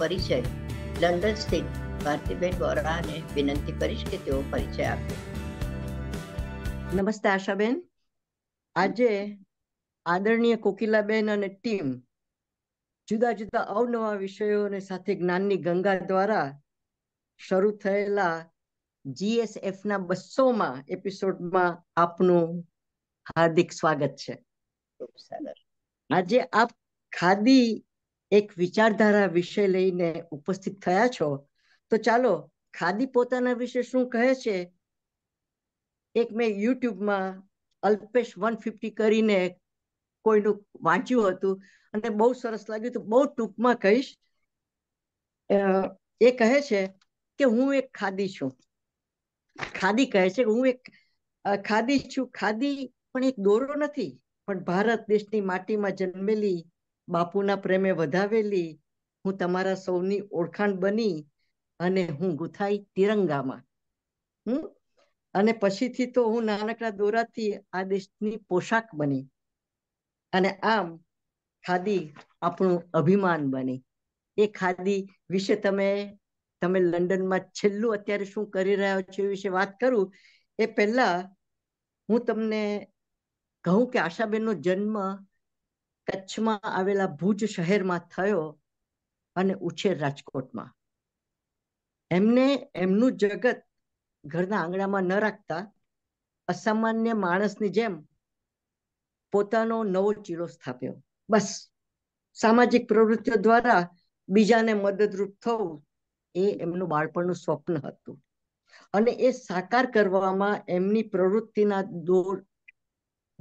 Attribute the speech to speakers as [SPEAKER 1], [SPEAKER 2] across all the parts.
[SPEAKER 1] પરિચય લંડન સ્થિત ભારતીબેન બોરાને વિનંતી કરીશ કે તેઓ પરિચય આપે
[SPEAKER 2] નમસ્તે આશાબેન આજે આદરણીય કોકિલાબેન અને ટીમ જુદા જુદા અવનવા વિષયોને સાથે જ્ઞાનની ગંગા દ્વારા શરૂ થયેલા જીએસએફના બસોમાં એપિસોડમાં આપનું હાર્દિક સ્વાગત છે આજે આપ ખાદી એક વિચારધારા વિશે લઈને ઉપસ્થિત થયા છો તો ચાલો ખાદી પોતાના વિશે શું કહે છે એક મેં યુટ્યુબમાં અલ્પેશ વન ફિફ્ટી કરીને કોઈનું વાંચ્યું હતું અને બહુ સરસ લાગ્યું તો બહુ ટૂંકમાં કહીશ એ કહે છે કે હું એક ખાદી છું ખાદી કહે છે કે હું એક ખાદી છું ખાદી પણ એક દોરો નથી પણ ભારત દેશની માટીમાં જન્મેલી બાપુના પ્રેમે વધાવેલી હું તમારા સૌની ઓળખાણ બની અને હું ગુથાઈ તિરંગામાં હમ અને પછીથી તો હું નાનકડા દોરાથી આ દેશની પોશાક બની અને આમ ખાદી આપણું અભિમાન બની એ ખાદી વિશે તમે તમે લંડનમાં છેલ્લું અત્યારે શું કરી રહ્યા છો એ વિશે વાત કરું એ પહેલા હું તમને કહું કે આશાબેનનો જન્મ કચ્છમાં આવેલા ભુજ શહેરમાં થયો અને ઉછેર રાજકોટમાં એમને એમનું જગત ઘરના આંગણામાં ન રાખતા અસામાન્ય માણસની જેમ પોતાનો નવો ચીરો સ્થાપ્યો બસ સામાજિક પ્રવૃત્તિઓ દ્વારા બીજાને મદદરૂપ થવું એ એમનું બાળપણનું સ્વપ્ન હતું અને એ સાકાર કરવામાં એમની પ્રવૃત્તિના દોર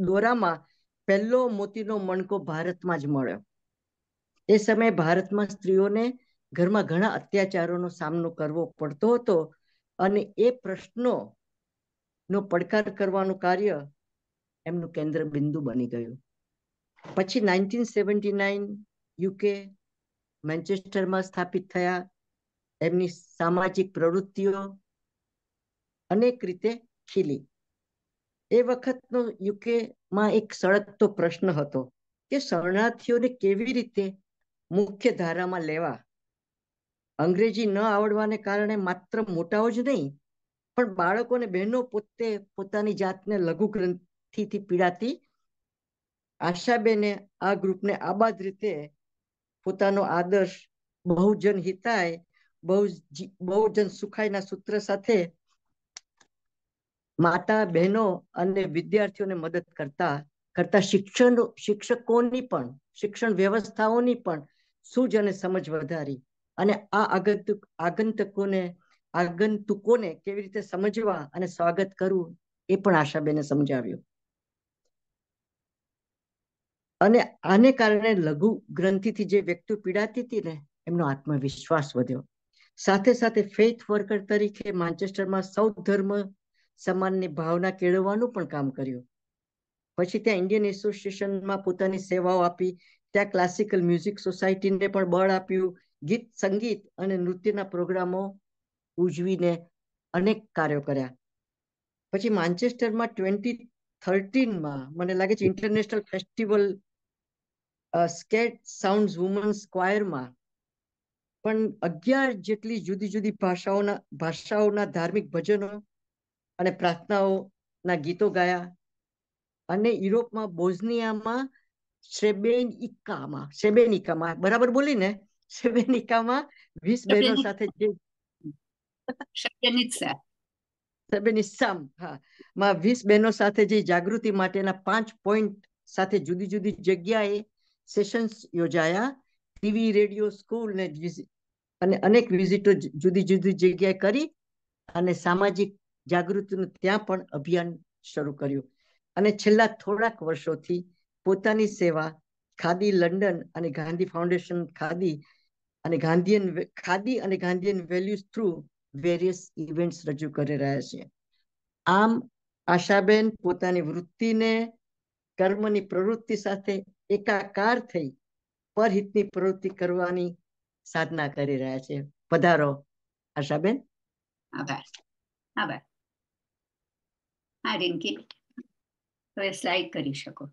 [SPEAKER 2] દોરામાં પહેલો મોતીનો મણકો ભારતમાં જ મળ્યો એ સમયે ભારતમાં સ્ત્રીઓને ઘરમાં ઘણા અત્યાચારોનો સામનો કરવો પડતો હતો અને એ પ્રશ્નો નો પડકાર કરવાનું કાર્ય એમનું કેન્દ્ર બિંદુ બની ગયું પછી નાઇન્ટીન સેવન્ટી નાઇન યુકે મેન્ચેસ્ટરમાં સ્થાપિત થયા એમની સામાજિક પ્રવૃત્તિઓ અનેક રીતે ખીલી એ વખતનો યુકે માં એક સળગતો પ્રશ્ન હતો કે શરણાર્થીઓને કેવી રીતે મુખ્ય ધારામાં લેવા અંગ્રેજી ન આવડવાને કારણે માત્ર મોટાઓ જ નહીં પણ બાળકોને બહેનો પોતે પોતાની જાતને લઘુ ગ્રંથિથી પીડાતી આશાબેને આ ગ્રુપને આબાદ રીતે પોતાનો આદર્શ બહુજન હિતાય બહુ બહુજન સુખાયના સૂત્ર સાથે માતા બહેનો અને વિદ્યાર્થીઓને મદદ કરતા કરતા શિક્ષણ શિક્ષકોની પણ શિક્ષણ વ્યવસ્થાઓની પણ સૂઝ અને સમજ વધારી અને આ આગંતુક આગંતકોને આગંતુકોને કેવી રીતે સમજવા અને સ્વાગત કરવું એ પણ આશાબેને સમજાવ્યું અને આને કારણે લઘુ ગ્રંથિથી જે વ્યક્તિ પીડાતી હતી ને એમનો આત્મવિશ્વાસ વધ્યો સાથે સાથે ફેથ વર્કર તરીકે માન્ચેસ્ટરમાં સૌ ધર્મ સમાનની ભાવના કેળવવાનું પણ કામ કર્યું પછી ત્યાં ઇન્ડિયન એસોસિએશનમાં પોતાની સેવાઓ આપી ત્યાં ક્લાસિકલ મ્યુઝિક સોસાયટીને પણ બળ આપ્યું ગીત સંગીત અને નૃત્યના પ્રોગ્રામો ઉજવીને અનેક કાર્યો કર્યા પછી માન્ચેસ્ટરમાં ટ્વેન્ટી થર્ટીનમાં મને લાગે છે ઇન્ટરનેશનલ ફેસ્ટિવલ સ્કેટ સાઉન્ડ વુમન સ્ક્વાયરમાં પણ અગિયાર જેટલી જુદી જુદી ભાષાઓના ભાષાઓના ધાર્મિક ભજનો અને પ્રાર્થનાઓના ગીતો ગાયા અને યુરોપમાં બોઝનિયામાં શ્રેબેનિકામાં શ્રેબેનિકામાં બરાબર બોલી ને શ્રેબેનિકામાં વીસ બહેનો સાથે જે વીસ બહેનો સાથે જે જાગૃતિ માટેના પાંચ પોઈન્ટ સાથે જુદી જુદી જગ્યાએ સેશન્સ યોજાયા ટીવી રેડિયો સ્કૂલ ને અને અનેક વિઝિટો જુદી જુદી જગ્યાએ કરી અને સામાજિક જાગૃતિનું ત્યાં પણ અભિયાન શરૂ કર્યું અને છેલ્લા થોડાક વર્ષોથી પોતાની સેવા ખાદી લંડન અને ગાંધી ફાઉન્ડેશન ખાદી અને ગાંધીયન ખાદી અને Gandhian values through various events રજૂ કરી રહ્યા છે આમ આશાબેન પોતાની વૃત્તિને કર્મની પ્રવૃત્તિ સાથે એકાકાર થઈ પરહિતની પ્રવૃત્તિ કરવાની સાધના કરી રહ્યા છે પધારો આશાબેન આભાર
[SPEAKER 3] આભાર આ રિંકી હવે સ્લાઇડ કરી શકો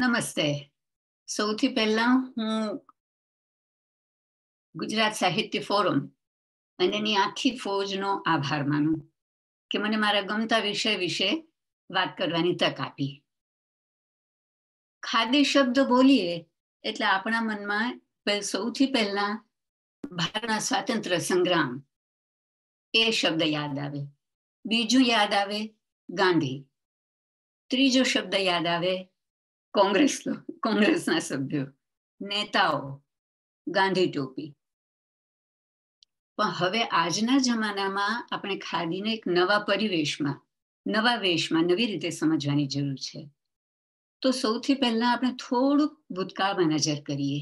[SPEAKER 4] નમસ્તે સૌથી પહેલા હું ગુજરાત સાહિત્ય ફોરમ અને એની આખી ફોજનો આભાર માનું
[SPEAKER 3] કે મને મારા ગમતા વિષય વિશે વાત કરવાની તક આપી ખાદી શબ્દ બોલીએ એટલે આપણા મનમાં સૌથી પહેલા ભારતના સ્વાતંત્ર્ય સંગ્રામ એ શબ્દ યાદ આવે બીજું યાદ આવે ગાંધી ત્રીજો શબ્દ યાદ આવે કોંગ્રેસ કોંગ્રેસના સભ્યો નેતાઓ ગાંધી ટોપી પણ હવે આજના જમાનામાં આપણે ખાદીને એક નવા પરિવેશમાં નવા વેશમાં નવી રીતે સમજવાની જરૂર છે તો સૌથી પહેલા આપણે થોડું ભૂતકાળમાં નજર કરીએ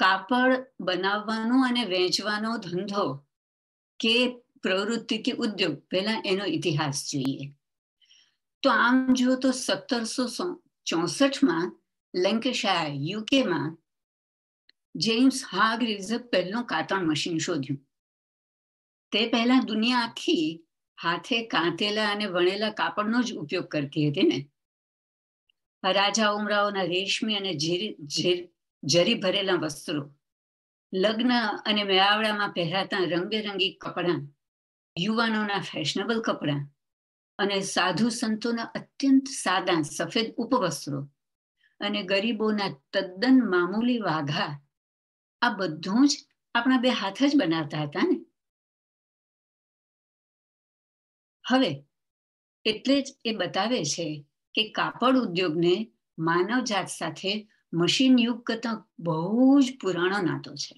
[SPEAKER 3] કપડ બનાવવાનો અને વેચવાનો ધંધો કે પ્રવૃત્તિ કે ઉદ્યોગ પહેલા એનો ઇતિહાસ જોઈએ તો આમ જો તો 1764 માં લેન્કેશાયર યુકે માં જેમ્સ હાગરીસ એ પેલા કાતર મશીન શોધીયું તે પહેલા દુનિયાખી હાથે કાંતેલા અને વણેલા કાપડનો જ ઉપયોગ કરતી હતી ને રાજા ઉમરાઓના રેશમી અને જરી ભરેલા વસ્ત્રો લગ્ન અને મેળાવડામાં પહેરાતા રંગબેરંગી કપડાં યુવાનોના ફેશનેબલ કપડાં અને સાધુ સંતોના અત્યંત સાદા સફેદ ઉપવસ્ત્રો અને ગરીબોના તદ્દન મામૂલી વાઘા
[SPEAKER 4] આ બધું જ આપણા બે હાથ જ બનાવતા હતા ને હવે એટલે જ એ બતાવે છે કે
[SPEAKER 3] કાપડ ઉદ્યોગને માનવ જાત સાથે મશીન યુગ કરતાં બહુ જ
[SPEAKER 4] પુરાણો નાતો છે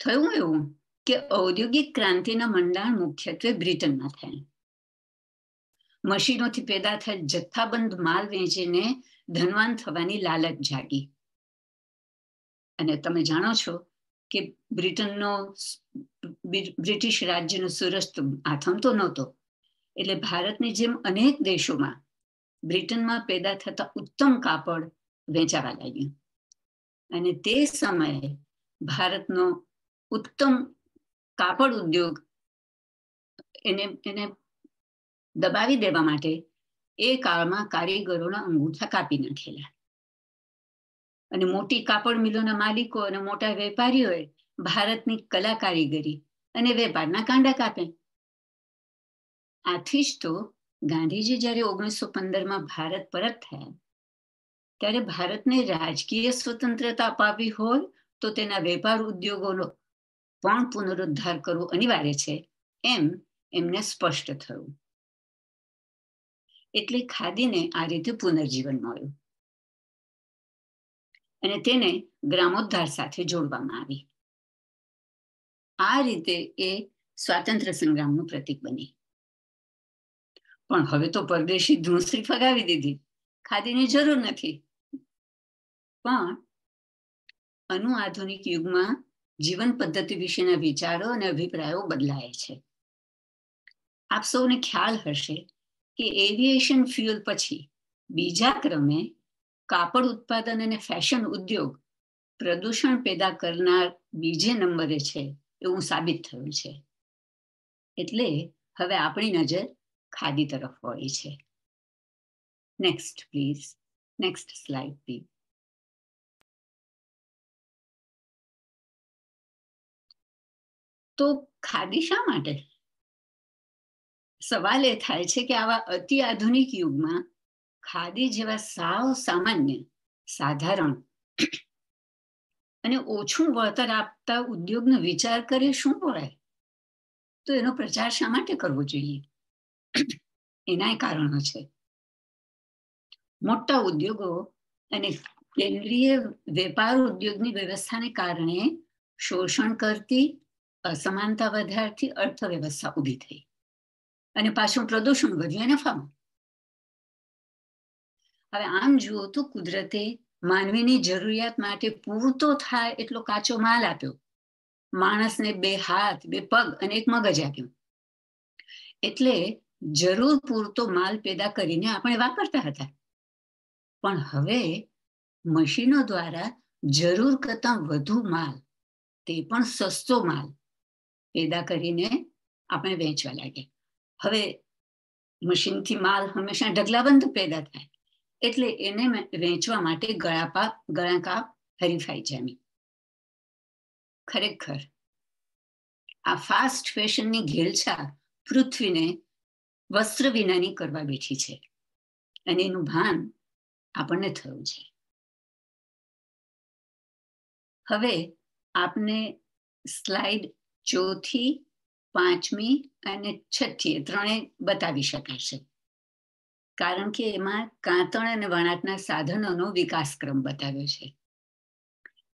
[SPEAKER 4] થયું એવું કે ઔદ્યોગિક ક્રાંતિના મંડાણ મુખ્યત્વે બ્રિટનમાં થયા મશીનોથી
[SPEAKER 3] પેદા થયેલ જથ્થાબંધ માલ વેચીને ધનવાન થવાની લાલચ જાગી અને તમે જાણો છો કે બ્રિટનનો બ્રિટિશ રાજ્યનો સુરત આથમતો નહોતો એટલે ભારતની જેમ અનેક દેશોમાં બ્રિટનમાં પેદા થતા ઉત્તમ કાપડ વેચાવા લાગ્યું અને તે સમયે ભારતનો ઉત્તમ કાપડ ઉદ્યોગ એને એને દબાવી દેવા માટે એ કાળમાં કારીગરોના અંગૂઠા કાપી નાખેલા અને મોટી કાપડ મિલોના માલિકો અને મોટા વેપારીઓએ ભારતની કલા કારીગરી અને વેપારના કાંડા કાપે આથી જ તો ગાંધીજી જ્યારે ઓગણીસો પંદરમાં ભારત પરત થયા ત્યારે ભારતને રાજકીય સ્વતંત્રતા અપાવી હોય તો તેના વેપાર ઉદ્યોગોનો પણ પુનરુદ્ધાર
[SPEAKER 4] કરવો અનિવાર્ય છે એમ એમને સ્પષ્ટ થયું એટલે ખાદીને આ રીતે પુનર્જીવન મળ્યું અને તેને ગ્રામોદ્ધાર સાથે જોડવામાં આવી આ રીતે
[SPEAKER 3] એ સ્વાતંત્ર્ય સંગ્રામનું પ્રતીક બની પણ હવે તો પરદેશી ધૂણશ્રી ફગાવી દીધી ખાદીની જરૂર નથી પણ અનુ આધુનિક યુગમાં જીવન પદ્ધતિ વિશેના વિચારો અને અભિપ્રાયો બદલાય છે આપ સૌને ખ્યાલ હશે કે એવિએશન ફ્યુઅલ પછી બીજા ક્રમે કાપડ ઉત્પાદન અને ફેશન ઉદ્યોગ પ્રદૂષણ પેદા કરનાર બીજે નંબરે છે એવું સાબિત થયું
[SPEAKER 4] છે એટલે હવે આપણી નજર ખાદી તરફ વળી છે next please next slide please તો ખાદી શા માટે સવાલ એ થાય છે કે આવા અતિ
[SPEAKER 3] આધુનિક યુગમાં ખાદી જેવા સાવ સામાન્ય સાધારણ અને ઓછું વળતર આપતા ઉદ્યોગનો વિચાર કરે શું બોલાય
[SPEAKER 4] તો એનો પ્રચાર શા માટે કરવો જોઈએ એનાય કારણો છે મોટા ઉદ્યોગો અને કેન્દ્રીય
[SPEAKER 3] વેપાર ઉદ્યોગની વ્યવસ્થાને કારણે શોષણ કરતી અસમાનતા વધારતી અર્થવ્યવસ્થા ઊભી થઈ અને પાછું પ્રદૂષણ વધ્યું એને ફામ હવે આમ જુઓ તો કુદરતે માનવીની જરૂરિયાત માટે પૂરતો થાય એટલો કાચો માલ આપ્યો માણસને બે હાથ બે પગ અને એક મગજ આપ્યું એટલે જરૂર પૂરતો માલ પેદા કરીને આપણે વાપરતા હતા પણ હવે મશીનો દ્વારા જરૂર કરતા વધુ માલ તે પણ સસ્તો માલ પેદા કરીને આપણે વેચવા લાગ્યા હવે મશીનથી માલ હંમેશા ઢગલાબંધ પેદા થાય એટલે એને વહેંચવા માટે ગળાપા ગળાકા હરીફાઈ જામી ખરેખર આ ફાસ્ટ ફેશનની ઘેલછા પૃથ્વીને વસ્ત્ર વિનાની કરવા બેઠી
[SPEAKER 4] છે અને એનું ભાન આપણને થયું છે હવે આપને સ્લાઇડ ચોથી
[SPEAKER 3] પાંચમી અને છઠ્ઠી ત્રણે બતાવી શકાશે કારણ કે એમાં કાંતણ અને વણાટના સાધનોનો વિકાસક્રમ બતાવ્યો છે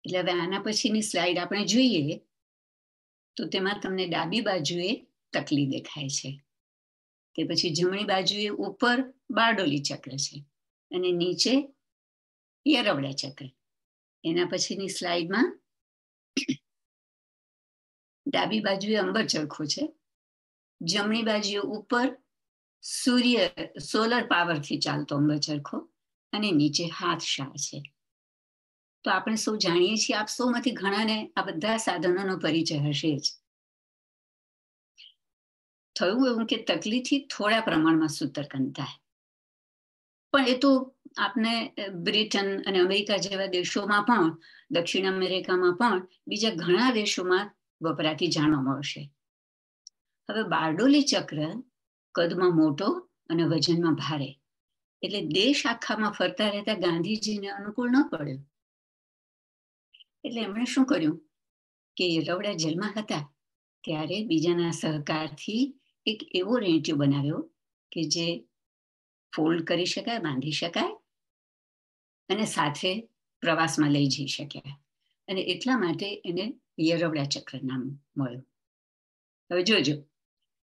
[SPEAKER 3] એટલે હવે આના પછીની સ્લાઇડ આપણે જોઈએ તો તેમાં તમને ડાબી બાજુએ તકલી દેખાય છે તે પછી જમણી બાજુએ ઉપર
[SPEAKER 4] બારડોલી ચક્ર છે અને નીચે યરવડા ચક્ર એના પછીની સ્લાઇડમાં ડાબી બાજુએ
[SPEAKER 3] અંબર ચરખો છે જમણી બાજુએ ઉપર સૂર્ય સોલર પાવરથી ચાલતો અંબ અને નીચે હાથ છે તો આપણે સૌ જાણીએ છીએ આપ સૌમાંથી ઘણાને આ બધા સાધનોનો પરિચય હશે જ થયું એવું કે તકલીથી થોડા પ્રમાણમાં સૂતરકંતા પણ એ તો આપણે બ્રિટન અને અમેરિકા જેવા દેશોમાં પણ દક્ષિણ અમેરિકામાં પણ બીજા ઘણા દેશોમાં વપરાતી જાણવા મળશે હવે બારડોલી ચક્ર કદમાં મોટો અને વજનમાં ભારે એટલે દેશ આખામાં ફરતા રહેતા ગાંધીજીને અનુકૂળ ન પડ્યું એટલે એમણે શું કર્યું કે રવડા જેલમાં હતા ત્યારે બીજાના સહકારથી એક એવો રેંટિયો બનાવ્યો કે જે ફોલ્ડ કરી શકાય બાંધી શકાય અને સાથે પ્રવાસમાં લઈ જઈ શક્યા અને એટલા માટે એને યરવડા ચક્ર નામ મળ્યું હવે જોજો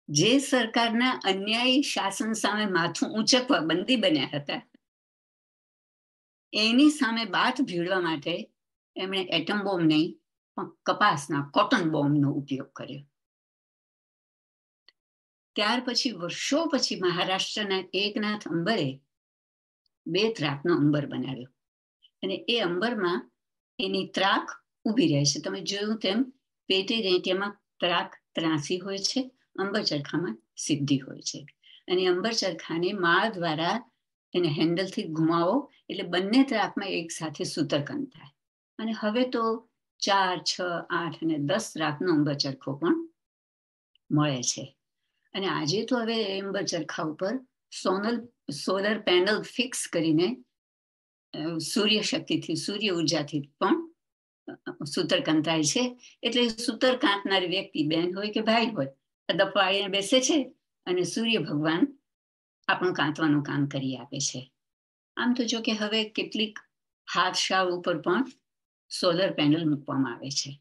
[SPEAKER 3] જે સરકારના અન્યાયી શાસન સામે માથું ઊંચકવા બંદી બન્યા હતા એની સામે બાથ ભીડવા માટે એમણે એટમ બોમ્બ નહીં પણ કપાસના કોટન બોમ્બનો ઉપયોગ કર્યો ત્યાર પછી વર્ષો પછી મહારાષ્ટ્રના એકનાથ અંબરે બે ત્રાકનો અંબર બનાવ્યો અને એ અંબરમાં એની ત્રાક ઊભી રહે છે તમે જોયું તેમ પેટે રેટિયામાં ત્રાક ત્રાસી હોય છે અંબર ચરખામાં સિદ્ધિ હોય છે અને અંબર ચરખાને માળ દ્વારા એને હેન્ડલથી ઘુમાવો એટલે બંને ત્રાકમાં એક સાથે સૂતરકન થાય અને હવે તો ચાર છ આઠ અને દસ રાતનો અંબર ચરખો પણ મળે છે અને આજે તો હવે અંબર ચરખા ઉપર સોનલ સોલર પેનલ ફિક્સ કરીને સૂર્ય શક્તિથી સૂર્ય ઉર્જાથી પણ સૂતરકાંત થાય છે એટલે સૂતરકાંતનાર વ્યક્તિ બેન હોય કે ભાઈ હોય દફો બેસે છે અને સૂર્ય ભગવાન આપણું કાંતવાનું કામ કરી આપે છે આમ તો જો કે હવે કેટલીક હાથ શાળ ઉપર પણ સોલર પેનલ મૂકવામાં આવે છે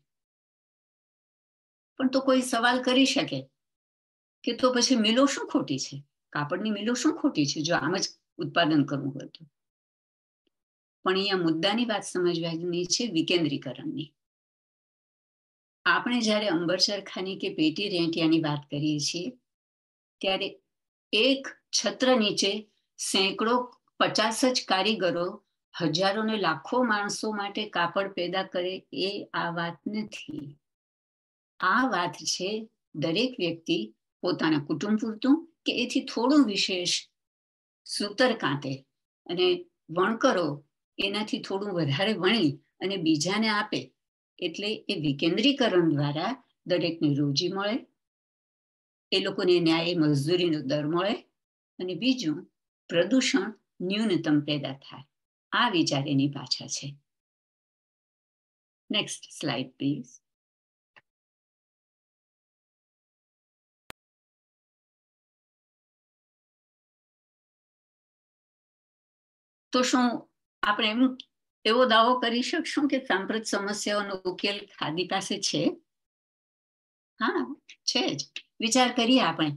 [SPEAKER 3] પણ તો કોઈ સવાલ કરી શકે કે તો પછી મિલો શું ખોટી છે કાપડની મિલો શું ખોટી છે જો આમ જ ઉત્પાદન કરવું હોય તો પણ અહીંયા મુદ્દાની વાત સમજવાની છે વિકેન્દ્રીકરણની આપણે જ્યારે અંબર ચરખાની કે પેટી રેંટિયાની વાત કરીએ છીએ ત્યારે એક છત્ર નીચે સેંકડો પચાસ જ કારીગરો હજારો ને લાખો માણસો માટે કાપડ પેદા કરે એ આ વાત નથી આ વાત છે દરેક વ્યક્તિ પોતાના કુટુંબ પૂરતું કે એથી થોડું વિશેષ સૂતર કાંતે અને વણકરો એનાથી થોડું વધારે વણી અને બીજાને આપે એટલે એ વિકેન્દ્રીકરણ દ્વારા દરેકને રોજી મળે એ લોકોને ન્યાય મજદૂરીનો દર મળે અને બીજું
[SPEAKER 4] પ્રદૂષણ ન્યૂનતમ પેદા થાય આ વિચાર એની પાછા છે નેક્સ્ટ સ્લાઇડ પ્લીઝ તો શું આપણે એમ એવો દાવો કરી શકશું કે સાંપ્રત સમસ્યાઓનો ઉકેલ ખાદી પાસે છે હા
[SPEAKER 3] છે જ વિચાર કરીએ આપણે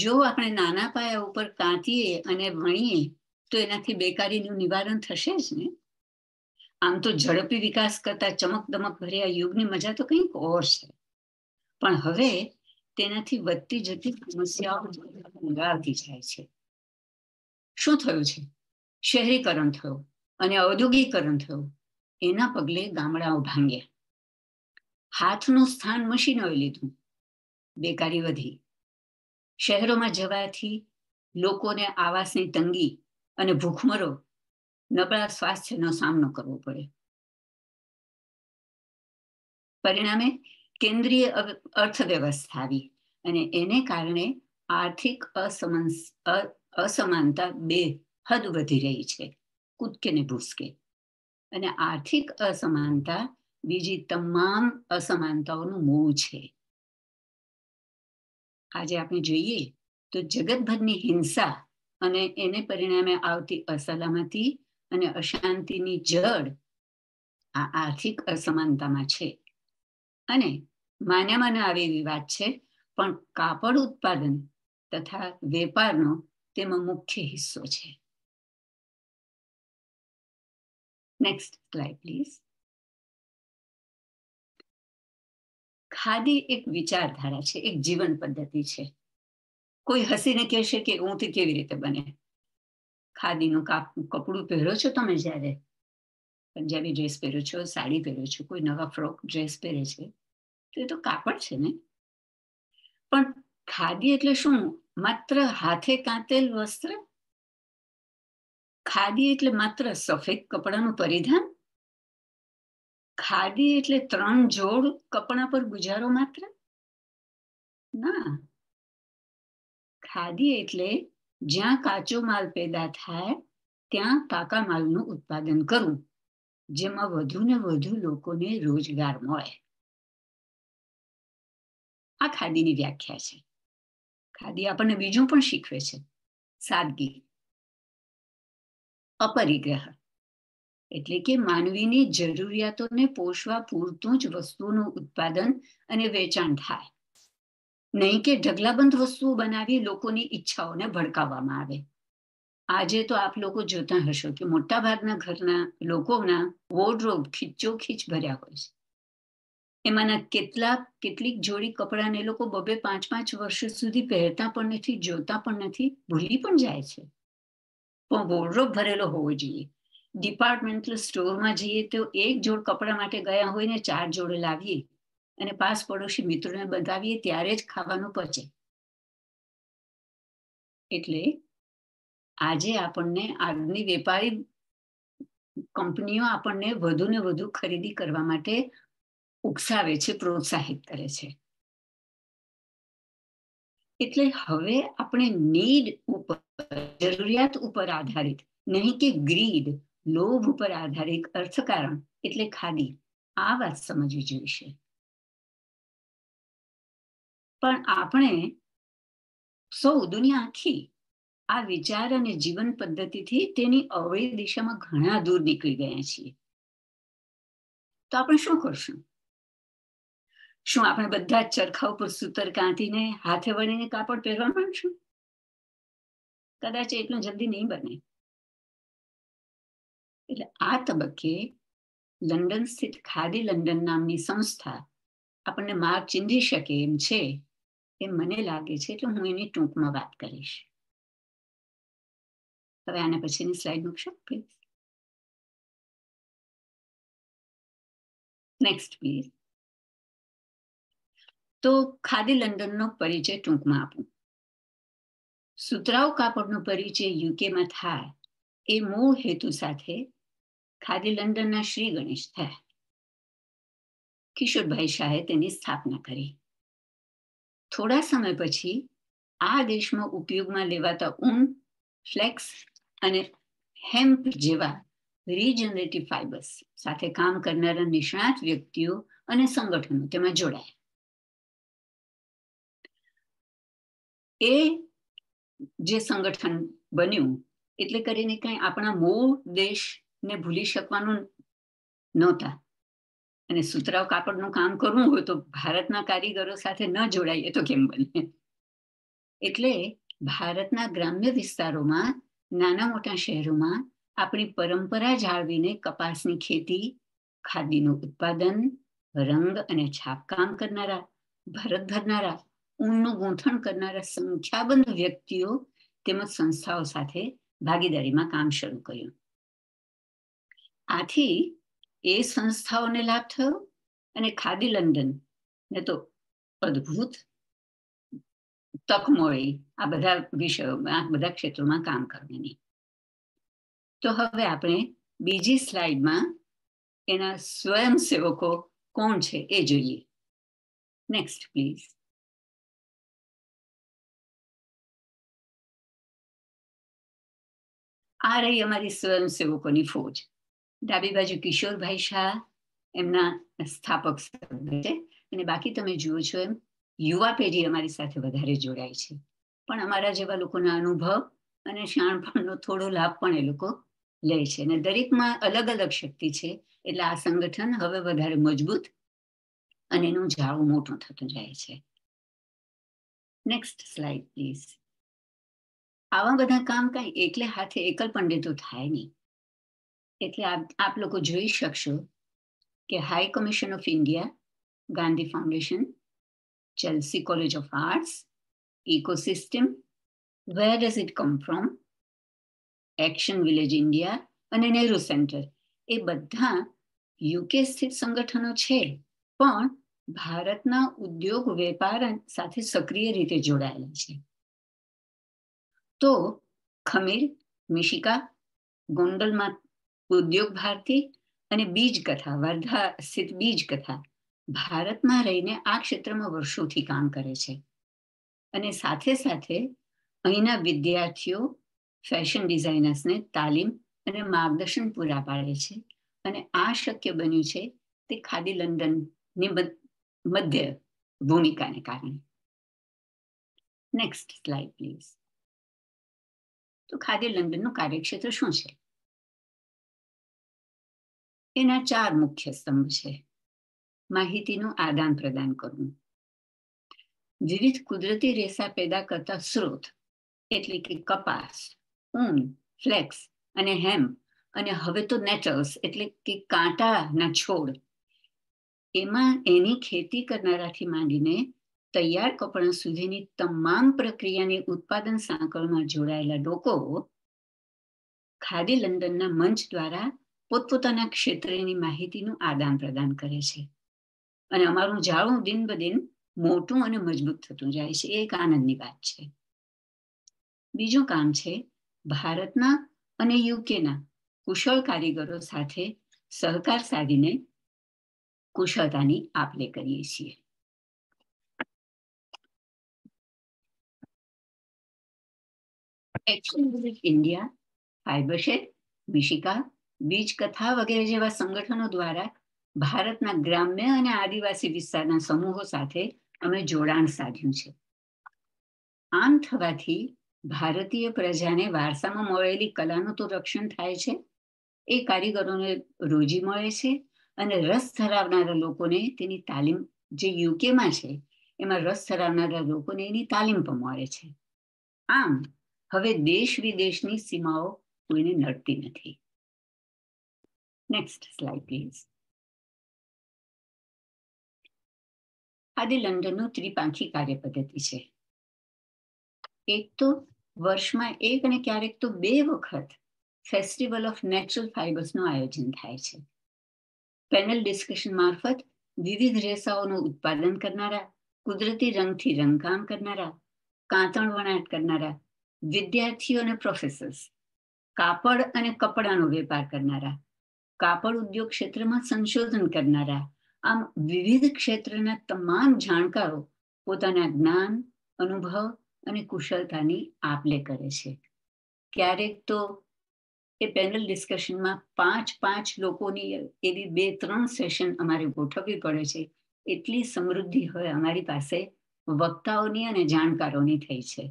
[SPEAKER 3] જો આપણે નાના પાયા ઉપર તાંતીએ અને ભણીએ તો એનાથી બેકારીનું નિવારણ થશે જ ને આમ તો ઝડપી વિકાસ કરતા ચમક દમક ભર્યા યુગની મજા તો કંઈક ઓર છે પણ હવે તેનાથી વધતી જતી સમસ્યાઓ મંગાવતી જાય છે શું થયું છે શહેરીકરણ થયું અને ઔદ્યોગિકરણ થયું એના પગલે ગામડાઓ ભાંગ્યા હાથનું સ્થાન મશીનોએ લીધું બેકારી વધી શહેરોમાં જવાથી લોકોને આવાસની
[SPEAKER 4] તંગી અને ભૂખમરો નબળા સ્વાસ્થ્યનો સામનો કરવો પડે પરિણામે કેન્દ્રીય અર્થવ્યવસ્થા
[SPEAKER 3] આવી અને એને કારણે આર્થિક અસમાનતા બે હદ વધી રહી છે કૂદકે ભૂસકે અને આર્થિક અસમાનતા બીજી તમામ અસમાનતાઓનું મૂળ છે આજે આપણે જોઈએ તો જગતભરની હિંસા અને એને પરિણામે આવતી અસલામતી અને અશાંતિની જડ આ આર્થિક અસમાનતામાં છે અને માન્યામાં આવી એવી વાત
[SPEAKER 4] છે પણ કાપડ ઉત્પાદન તથા વેપારનો તેમાં મુખ્ય હિસ્સો છે Next slide, please. ખાદી એક વિચારધારા છે એક જીવન પદ્ધતિ છે કોઈ હસીને કહેશે કે ઊંથી કેવી રીતે બને
[SPEAKER 3] ખાદીનું કપડું પહેરો છો તમે જ્યારે પંજાબી ડ્રેસ પહેરો છો સાડી પહેરો છો કોઈ નવા ફ્રોક ડ્રેસ પહેરે છે તો એ તો કાપડ છે ને પણ ખાદી એટલે શું માત્ર હાથે કાંતેલ વસ્ત્ર
[SPEAKER 4] ખાદી એટલે માત્ર સફેદ કપડાનું પરિધાન ખાદી એટલે ત્રણ જોડ કપડા પર ગુજારો માત્ર ના ખાદી એટલે જ્યાં કાચો
[SPEAKER 3] માલ પેદા થાય ત્યાં પાકા માલનું ઉત્પાદન કરવું જેમાં વધુ
[SPEAKER 4] ને વધુ લોકોને રોજગાર મળે આ ખાદીની વ્યાખ્યા છે ખાદી આપણને બીજું પણ શીખવે છે સાદગી અપરિગ્રહ એટલે કે માનવીની
[SPEAKER 3] જરૂરિયાતોને પોષવા પૂરતું જ વસ્તુનું ઉત્પાદન અને વેચાણ થાય નહીં કે ઢગલાબંધ વસ્તુઓ બનાવી લોકોની ઈચ્છાઓને ભડકાવવામાં આવે આજે તો આપ લોકો જોતા હશો કે મોટા ભાગના ઘરના લોકોના વોર્ડરોબ ખીચો ખીચ ભર્યા હોય છે એમાંના કેટલાક કેટલીક જોડી કપડાને લોકો બબે પાંચ પાંચ વર્ષ સુધી પહેરતા પણ નથી જોતા પણ નથી ભૂલી પણ જાય છે પણ વોર્ડ્રોપ ભરેલો હોવો જોઈએ ડિપાર્ટમેન્ટલ સ્ટોરમાં જઈએ તો એક જોડ કપડા માટે ગયા હોય ને ચાર જોડ લાવીએ અને પાસ પડોશી મિત્રોને બંધાવીએ
[SPEAKER 4] ત્યારે જ ખાવાનું પચે એટલે આજે આપણને આજની વેપારી કંપનીઓ આપણને વધુ ને
[SPEAKER 3] વધુ ખરીદી કરવા માટે ઉકસાવે છે પ્રોત્સાહિત કરે છે એટલે હવે આપણે નીડ ઉપર જરૂરિયાત ઉપર આધારિત નહીં કે ગ્રીડ લોભ ઉપર આધારિત અર્થકારણ એટલે
[SPEAKER 4] ખાદી આ વાત સમજવી જોઈશે પણ આપણે સૌ દુનિયા આખી આ વિચાર અને
[SPEAKER 3] જીવન પદ્ધતિથી તેની અવળી દિશામાં ઘણા દૂર નીકળી ગયા છીએ તો આપણે શું કરશું શું આપણે બધા જ ચરખા ઉપર સૂતર
[SPEAKER 4] કાંતીને હાથે વળીને કાપડ પહેરવા માંડશું કદાચ એટલું જલ્દી નહીં બને એટલે આ તબક્કે
[SPEAKER 3] લંડન સ્થિત ખાદી લંડન નામની સંસ્થા આપણને માર્ગ ચીંધી શકે એમ છે
[SPEAKER 4] એમ મને લાગે છે એટલે હું એની ટૂંકમાં વાત કરીશ હવે આના પછીની સ્લાઇડ મૂકશો પ્લીઝ નેક્સ્ટ પ્લીઝ તો ખાદી લંડનનો પરિચય ટૂંકમાં આપું સુતરાઉ કાપડનો પરિચય
[SPEAKER 3] યુકેમાં થાય એ મૂળ હેતુ સાથે ખાદી લંડનના શ્રી ગણેશ થયા કિશોરભાઈ શાહે તેની સ્થાપના કરી થોડા સમય પછી આ દેશમાં ઉપયોગમાં લેવાતા ઊન ફ્લેક્સ અને હેમ્પ જેવા રીજનરેટિવ ફાઇબર્સ સાથે કામ
[SPEAKER 4] કરનારા નિષ્ણાત વ્યક્તિઓ અને સંગઠનો તેમાં જોડાયા એ જે સંગઠન બન્યું
[SPEAKER 3] એટલે કરીને કંઈ આપણા મૂળ દેશને ભૂલી શકવાનું નહોતા અને સુતરાવ કાપડનું કામ કરવું હોય તો ભારતના કારીગરો સાથે ન જોડાઈએ તો કેમ બને એટલે ભારતના ગ્રામ્ય વિસ્તારોમાં નાના મોટા શહેરોમાં આપણી પરંપરા જાળવીને કપાસની ખેતી ખાદીનું ઉત્પાદન રંગ અને છાપકામ કરનારા ભરત ભરનારા ઊનનું ગૂંથણ કરનારા સંખ્યાબંધ વ્યક્તિઓ તેમજ સંસ્થાઓ સાથે ભાગીદારીમાં કામ શરૂ કર્યું આથી એ સંસ્થાઓને લાભ થયો અને ખાદી લંડન ને તો અદ્ભુત તક મળી આ બધા વિષયો આ બધા ક્ષેત્રોમાં કામ કરવાની તો હવે આપણે બીજી સ્લાઇડમાં એના
[SPEAKER 4] સ્વયંસેવકો કોણ છે એ જોઈએ નેક્સ્ટ પ્લીઝ આ રહી અમારી સ્વયંસેવકોની ફોજ ડાબી બાજુ કિશોરભાઈ શાહ
[SPEAKER 3] એમના સ્થાપક છે અને બાકી તમે જુઓ છો એમ યુવા પેઢી અમારી સાથે વધારે જોડાય છે પણ અમારા જેવા લોકોના અનુભવ અને શાણપણનો થોડો લાભ પણ એ લોકો લે છે અને દરેકમાં અલગ અલગ શક્તિ છે એટલે આ
[SPEAKER 4] સંગઠન હવે વધારે મજબૂત અને એનું ઝાડું મોટું થતું જાય છે નેક્સ્ટ સ્લાઇડ પ્લીઝ આવા બધા કામ કાંઈ એકલે હાથે એકલ પંડે તો થાય નહીં એટલે આપ લોકો જોઈ શકશો
[SPEAKER 3] કે High Commission of India Gandhi Foundation Chelsea College of Arts ecosystem where does it come from Action Village India અને નેહરુ સેન્ટર એ બધા યુકે સ્થિત સંગઠનો છે પણ ભારતના ઉદ્યોગ વેપાર સાથે સક્રિય રીતે જોડાયેલા છે તો ખમીર મિશિકા ગોંડલમાં ઉદ્યોગ ભારતી અને બીજ કથા વર્ધા સ્થિત બીજ કથા ભારતમાં રહીને આ ક્ષેત્રમાં વર્ષોથી કામ કરે છે અને સાથે સાથે અહીંના વિદ્યાર્થીઓ ફેશન ડિઝાઇનર્સને તાલીમ અને માર્ગદર્શન પૂરા પાડે છે અને આ શક્ય બન્યું
[SPEAKER 4] છે તે ખાદી લંડનની મધ્ય ભૂમિકાને કારણે નેક્સ્ટ સ્લાઇડ પ્લીઝ તો ખાદ્ય લંડનનું કાર્યક્ષેત્ર શું છે એના ચાર મુખ્ય સ્તંભ છે માહિતીનું આદાન પ્રદાન કરવું
[SPEAKER 3] વિવિધ કુદરતી રેસા પેદા કરતા સ્રોત એટલે કે કપાસ ઊન ફ્લેક્સ અને હેમ અને હવે તો નેચર્સ એટલે કે કાંટાના છોડ એમાં એની ખેતી કરનારાથી માંડીને તૈયાર કપડાં સુધીની તમામ પ્રક્રિયાની ઉત્પાદન સાંકળમાં જોડાયેલા લોકો ખાદી લંડનના મંચ દ્વારા પોતપોતાના ક્ષેત્રની માહિતીનું આદાન પ્રદાન કરે છે અને અમારું જાળવું દિન બ દિન મોટું અને મજબૂત થતું જાય છે એ એક આનંદની વાત છે બીજું કામ છે ભારતના અને યુકેના કુશળ કારીગરો સાથે સહકાર સાધીને
[SPEAKER 4] કુશળતાની આપ લે કરીએ છીએ એક્શન વિઝિટ ઇન્ડિયા ફાઇબરશેડ મિશિકા બીજ કથા વગેરે જેવા સંગઠનો દ્વારા
[SPEAKER 3] ભારતના ગ્રામ્ય અને આદિવાસી વિસ્તારના સમૂહો સાથે અમે જોડાણ સાધ્યું છે આમ થવાથી ભારતીય પ્રજાને વારસામાં મળેલી કલાનું તો રક્ષણ થાય છે એ કારીગરોને રોજી મળે છે અને રસ ધરાવનારા લોકોને તેની તાલીમ જે યુકેમાં છે એમાં રસ ધરાવનારા લોકોને એની તાલીમ પણ મળે છે આમ હવે દેશ વિદેશની
[SPEAKER 4] સીમાઓ કોઈને નડતી નથી નેક્સ્ટ સ્લાઇડ પ્લીઝ આજે લંડનનું ત્રિપાંખી કાર્ય પદ્ધતિ છે એક તો વર્ષમાં એક અને ક્યારેક તો બે
[SPEAKER 3] વખત ફેસ્ટિવલ ઓફ નેચરલ ફાઇબર્સનું આયોજન થાય છે પેનલ ડિસ્કશન મારફત વિવિધ રેસાઓનું ઉત્પાદન કરનારા કુદરતી રંગથી રંગકામ કરનારા કાંતણ વણાટ કરનારા વિદ્યાર્થીઓ અને પ્રોફેસર્સ કાપડ અને કપડાનો વેપાર કરનારા કાપડ ઉદ્યોગ ક્ષેત્રમાં સંશોધન કરનારા આમ વિવિધ ક્ષેત્રના તમામ જાણકારો પોતાના જ્ઞાન અનુભવ અને કુશળતાની આપ લે કરે છે ક્યારેક તો એ પેનલ ડિસ્કશનમાં પાંચ પાંચ લોકોની એવી બે ત્રણ સેશન અમારે ગોઠવવી પડે છે એટલી સમૃદ્ધિ હવે અમારી પાસે
[SPEAKER 4] વક્તાઓની અને જાણકારોની થઈ છે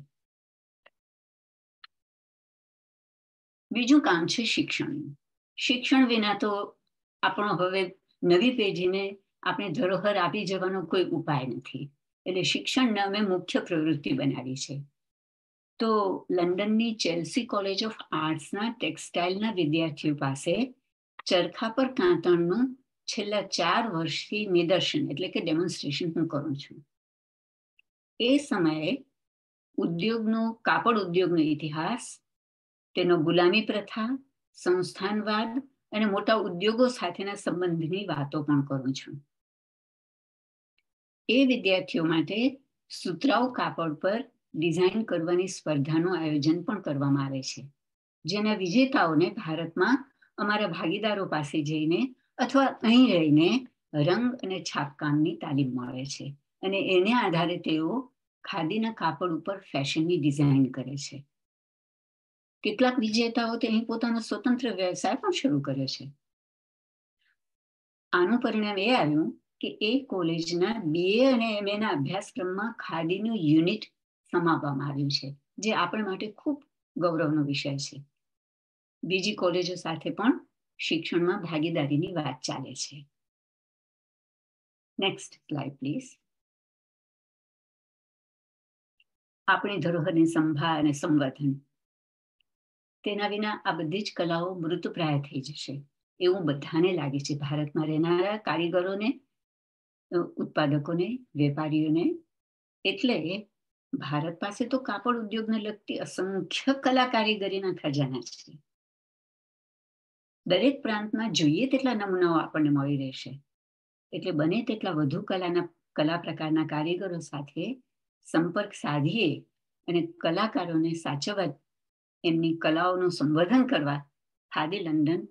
[SPEAKER 4] બીજું કામ છે શિક્ષણ શિક્ષણ વિના તો આપણો હવે
[SPEAKER 3] નવી પેઢીને આપણે ધરોહર આપી જવાનો કોઈ ઉપાય નથી એટલે શિક્ષણને અમે મુખ્ય પ્રવૃત્તિ બનાવી છે તો લંડનની ચેલ્સી કોલેજ ઓફ આર્ટ્સના ટેક્સટાઇલના વિદ્યાર્થીઓ પાસે ચરખા પર કાંતણનું છેલ્લા ચાર વર્ષથી નિદર્શન એટલે કે ડેમોન્સ્ટ્રેશન હું કરું છું એ સમયે ઉદ્યોગનો કાપડ ઉદ્યોગનો ઇતિહાસ તેનો ગુલામી પ્રથા સંસ્થાનવાદ અને મોટા ઉદ્યોગો સાથેના સંબંધની વાતો પણ કરું છું એ વિદ્યાર્થીઓ માટે સુતરાઉ કાપડ પર ડિઝાઇન કરવાની સ્પર્ધાનું આયોજન પણ કરવામાં આવે છે જેના વિજેતાઓને ભારતમાં અમારા ભાગીદારો પાસે જઈને અથવા અહીં રહીને રંગ અને છાપકામની તાલીમ મળે છે અને એને આધારે તેઓ ખાદીના કાપડ ઉપર ફેશનની ડિઝાઇન કરે છે કેટલાક વિજેતાઓ તેની પોતાનો સ્વતંત્ર વ્યવસાય પણ શરૂ કર્યો છે આનું પરિણામ એ આવ્યું કે એ કોલેજના બીએ અને એમએ અભ્યાસક્રમમાં ખાદીનું યુનિટ સમાવવામાં આવ્યું છે જે આપણા માટે ખૂબ ગૌરવનો વિષય છે
[SPEAKER 4] બીજી કોલેજો સાથે પણ શિક્ષણમાં ભાગીદારીની વાત ચાલે છે નેક્સ્ટ સ્લાઇડ પ્લીઝ આપણી ધરોહરની સંભાળ અને સંવર્ધન
[SPEAKER 3] તેના વિના આ બધી જ કલાઓ મૃતપ્રાય થઈ જશે એવું બધાને લાગે છે ભારતમાં રહેનારા કારીગરોને ઉત્પાદકોને વેપારીઓને એટલે ભારત પાસે તો કાપડ ઉદ્યોગને લગતી અસંખ્ય કલા કારીગરીના ખજાના છે દરેક પ્રાંતમાં જોઈએ તેટલા નમૂનાઓ આપણને મળી રહેશે એટલે બને તેટલા વધુ કલાના કલા પ્રકારના કારીગરો સાથે સંપર્ક સાધીએ અને કલાકારોને સાચવવા એમની કલાઓનું સંવર્ધન કરવા ખાદી લંડન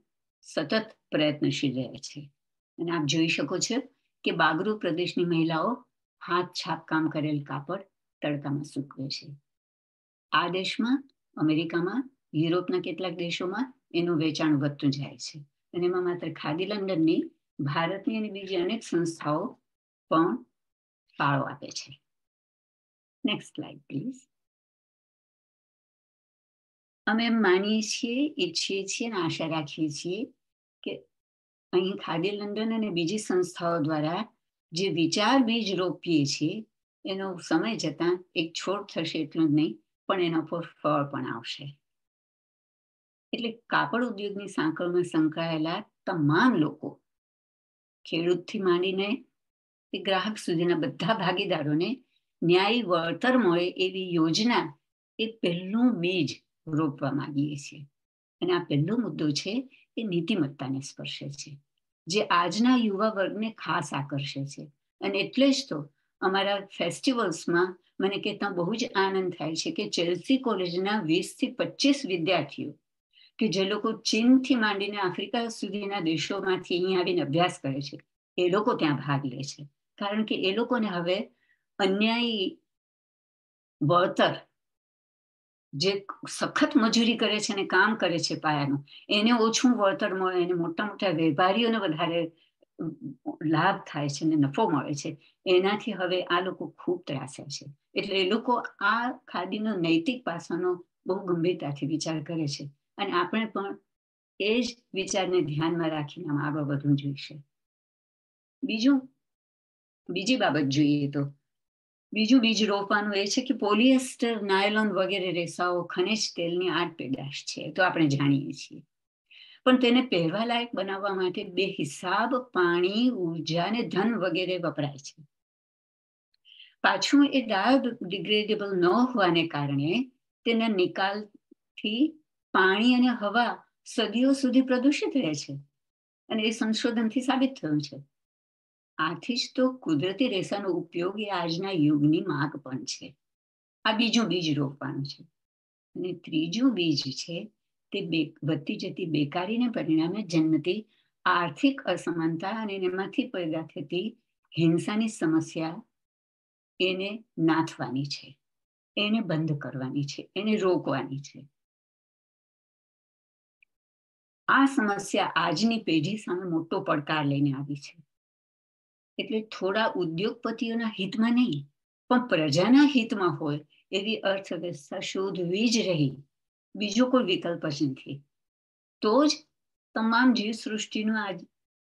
[SPEAKER 3] સતત પ્રયત્નશીલ રહે છે અને આપ જોઈ શકો છો કે બાગરૂ પ્રદેશની મહિલાઓ હાથ છાપકામ કરેલ કાપડ તડકામાં સૂકવે છે આ દેશમાં અમેરિકામાં યુરોપના કેટલાક દેશોમાં એનું વેચાણ વધતું જાય છે અને એમાં માત્ર ખાદી લંડનની
[SPEAKER 4] ભારતની અને બીજી અનેક સંસ્થાઓ પણ ફાળો આપે છે નેક્સ્ટ સ્લાઇડ પ્લીઝ અમે માનીએ છીએ ઈચ્છીએ છીએ અને આશા રાખીએ છીએ કે અહીં ખાદી લંડન
[SPEAKER 3] અને બીજી સંસ્થાઓ દ્વારા જે વિચાર બીજ રોપીએ છીએ એનો સમય જતાં એક છોડ થશે એટલું જ નહીં પણ એના ફળ પણ આવશે એટલે કાપડ ઉદ્યોગની સાંકળમાં સંકળાયેલા તમામ લોકો ખેડૂતથી માંડીને એ ગ્રાહક સુધીના બધા ભાગીદારોને ન્યાયી વળતર મળે એવી યોજના એ પહેલું બીજ રોપવા માંગીએ છીએ અને આ પહેલો મુદ્દો છે એ નીતિમત્તાને સ્પર્શે છે જે આજના યુવા વર્ગને ખાસ આકર્ષે છે અને એટલે જ તો અમારા ફેસ્ટિવલ્સમાં મને કહેતા બહુ જ આનંદ થાય છે કે ચેલ્સી કોલેજના વીસથી પચીસ વિદ્યાર્થીઓ કે જે લોકો ચીનથી માંડીને આફ્રિકા સુધીના દેશોમાંથી અહીં આવીને અભ્યાસ કરે છે એ લોકો ત્યાં ભાગ લે છે કારણ કે એ લોકોને હવે અન્યાયી વળતર જે સખત મજૂરી કરે છે અને કામ કરે છે પાયાનું એને ઓછું વળતર મળે એને મોટા મોટા વેપારીઓને વધારે લાભ થાય છે અને નફો મળે છે એનાથી હવે આ લોકો ખૂબ ત્રાસ્યા છે એટલે એ લોકો આ ખાદીનો નૈતિક પાસાનો બહુ ગંભીરતાથી વિચાર કરે છે અને આપણે પણ એ જ વિચારને ધ્યાનમાં રાખીને આગળ વધવું જોઈશે બીજું બીજી બાબત જોઈએ તો બીજું બીજું રોપવાનું એ છે કે પોલિએસ્ટર નાયલોન વગેરે રેસાઓ ખનિજ તેલની આડ પેદાશ છે તો આપણે જાણીએ છીએ પણ તેને પહેરવા લાયક બનાવવા માટે બે હિસાબ પાણી ઉર્જા અને ધન વગેરે વપરાય છે પાછું એ ડિગ્રેડેબલ ન હોવાને કારણે તેના નિકાલથી પાણી અને હવા સદીઓ સુધી પ્રદૂષિત રહે છે અને એ સંશોધનથી સાબિત થયું છે આથી જ તો કુદરતી રેસાનો ઉપયોગ એ આજના યુગની માગ પણ છે આ બીજું બીજ રોપવાનું છે અને ત્રીજું બીજ છે તે વધતી જતી બેકારીને પરિણામે જન્મતી આર્થિક અસમાનતા અને એમાંથી પેદા થતી હિંસાની સમસ્યા એને નાથવાની છે એને બંધ કરવાની છે એને રોકવાની છે આ સમસ્યા આજની પેઢી સામે મોટો પડકાર લઈને આવી છે એટલે થોડા ઉદ્યોગપતિઓના હિતમાં નહીં પણ પ્રજાના હિતમાં હોય એવી અર્થવ્યવસ્થા શોધવી જ રહી બીજો કોઈ વિકલ્પ જ નથી તો જ તમામ જીવસૃષ્ટિનું આજ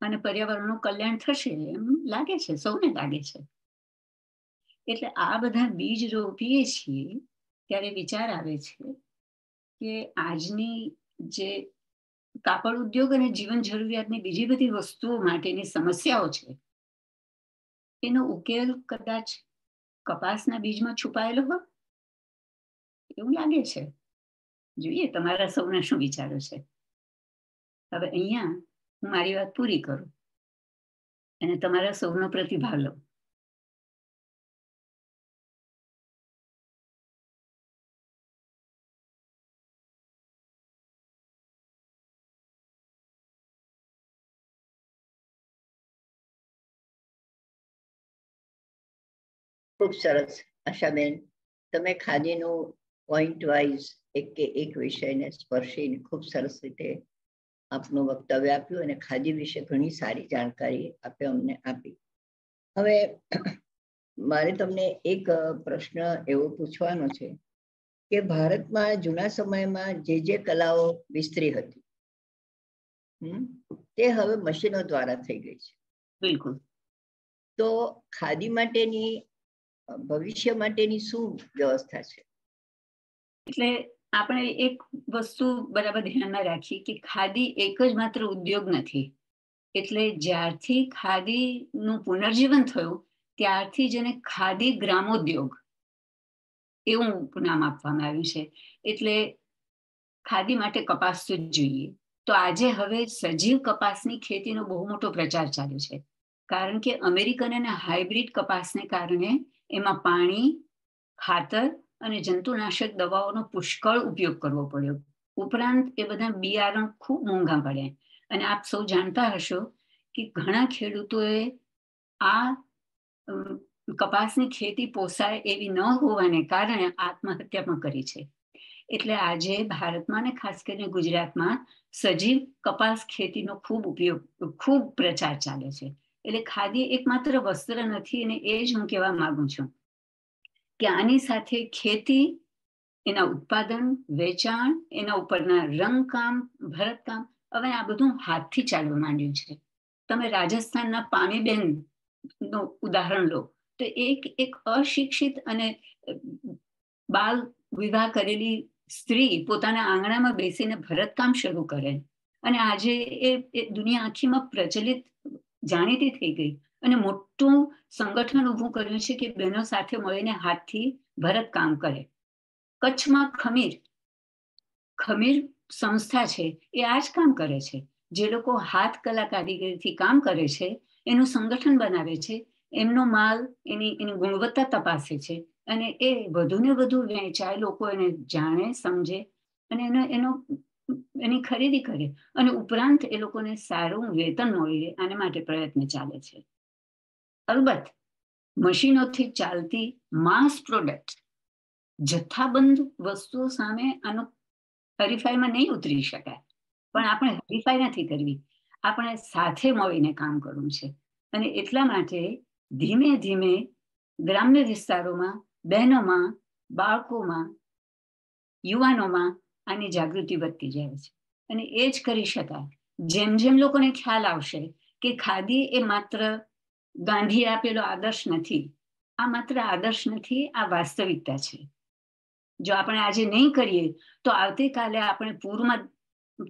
[SPEAKER 3] અને પર્યાવરણનું કલ્યાણ થશે એમ લાગે છે સૌને લાગે છે એટલે આ બધા બીજ રોપીએ છીએ ત્યારે વિચાર આવે છે કે આજની જે કાપડ ઉદ્યોગ અને જીવન જરૂરિયાતની બીજી બધી વસ્તુઓ માટેની
[SPEAKER 4] સમસ્યાઓ છે એનો ઉકેલ કદાચ કપાસના બીજમાં છુપાયેલો હોય એવું લાગે છે જોઈએ તમારા સૌના શું વિચારો છે હવે અહીંયા હું મારી વાત પૂરી કરું અને તમારા સૌનો પ્રતિભાવ લઉં ખૂબ સરસ આશાબેન તમે ખાદીનું પોઈન્ટ વાઇઝ એક કે એક વિષયને સ્પર્શીને
[SPEAKER 1] ખૂબ સરસ રીતે આપનું વક્તવ્ય આપ્યું અને ખાદી વિશે ઘણી સારી જાણકારી આપે અમને આપી હવે મારે તમને એક પ્રશ્ન એવો પૂછવાનો છે કે ભારતમાં જૂના સમયમાં જે જે કલાઓ વિસ્તરી હતી તે હવે મશીનો દ્વારા થઈ ગઈ છે બિલકુલ તો ખાદી માટેની ભવિષ્ય માટેની શું વ્યવસ્થા છે
[SPEAKER 4] એટલે આપણે એક વસ્તુ
[SPEAKER 3] બરાબર ધ્યાનમાં રાખીએ કે ખાદી એક જ માત્ર ઉદ્યોગ નથી એટલે જ્યારથી ખાદીનું પુનર્જીવન થયું ત્યારથી જેને ખાદી ગ્રામોદ્યોગ એવું નામ આપવામાં આવ્યું છે એટલે ખાદી માટે કપાસ તો જોઈએ તો આજે હવે સજીવ કપાસની ખેતીનો બહુ મોટો પ્રચાર ચાલ્યો છે કારણ કે અમેરિકન અને હાઇબ્રિડ કપાસને કારણે એમાં પાણી ખાતર અને જંતુનાશક દવાઓનો પુષ્કળ ઉપયોગ કરવો પડ્યો ઉપરાંત એ બધા બિયારણ ખૂબ મોંઘા પડ્યા અને આપ સૌ જાણતા હશો કે ઘણા ખેડૂતોએ આ કપાસની ખેતી પોસાય એવી ન હોવાને કારણે આત્મહત્યા પણ કરી છે એટલે આજે ભારતમાં ને ખાસ કરીને ગુજરાતમાં સજીવ કપાસ ખેતીનો ખૂબ ઉપયોગ ખૂબ પ્રચાર ચાલે છે એટલે ખાદી એક વસ્ત્ર નથી અને એ જ હું કહેવા માંગુ છું કે આની સાથે ખેતી એના ઉત્પાદન વેચાણ એના ઉપરના રંગકામ ભરતકામ હવે આ બધું હાથથી ચાલવા માંડ્યું છે તમે રાજસ્થાનના પાણીબેન નું ઉદાહરણ લો તો એક એક અશિક્ષિત અને બાલ વિવાહ કરેલી સ્ત્રી પોતાના આંગણામાં બેસીને ભરતકામ શરૂ કરે અને આજે એ દુનિયા આખીમાં પ્રચલિત જાણીતી થઈ ગઈ અને મોટું સંગઠન ઊભું કર્યું છે કે બહેનો સાથે મળીને હાથથી ભરત કામ કરે કચ્છમાં ખમીર ખમીર સંસ્થા છે એ આ જ કામ કરે છે જે લોકો હાથ કલા કારીગરીથી કામ કરે છે એનું સંગઠન બનાવે છે એમનો માલ એની એની ગુણવત્તા તપાસે છે અને એ વધુ ને વધુ વેચાય લોકો એને જાણે સમજે અને એનો એનો એની ખરીદી કરે અને ઉપરાંત એ લોકોને સારું વેતન મળી રહે આને માટે પ્રયત્ન ચાલે છે અલબત્ત મશીનોથી ચાલતી માસ પ્રોડક્ટ જથ્થાબંધ વસ્તુઓ સામે આનો હરીફાઈમાં નહીં ઉતરી શકાય પણ આપણે હરીફાઈ નથી કરવી આપણે સાથે મળીને કામ કરવું છે અને એટલા માટે ધીમે ધીમે ગ્રામ્ય વિસ્તારોમાં બહેનોમાં બાળકોમાં યુવાનોમાં આની જાગૃતિ વધતી જાય છે અને એ જ કરી શકાય જેમ જેમ લોકોને ખ્યાલ આવશે કે ખાદી એ માત્ર ગાંધીએ આપેલો આદર્શ નથી આ માત્ર આદર્શ નથી આ વાસ્તવિકતા છે જો આપણે આજે નહીં કરીએ તો આવતીકાલે આપણે પૂરમાં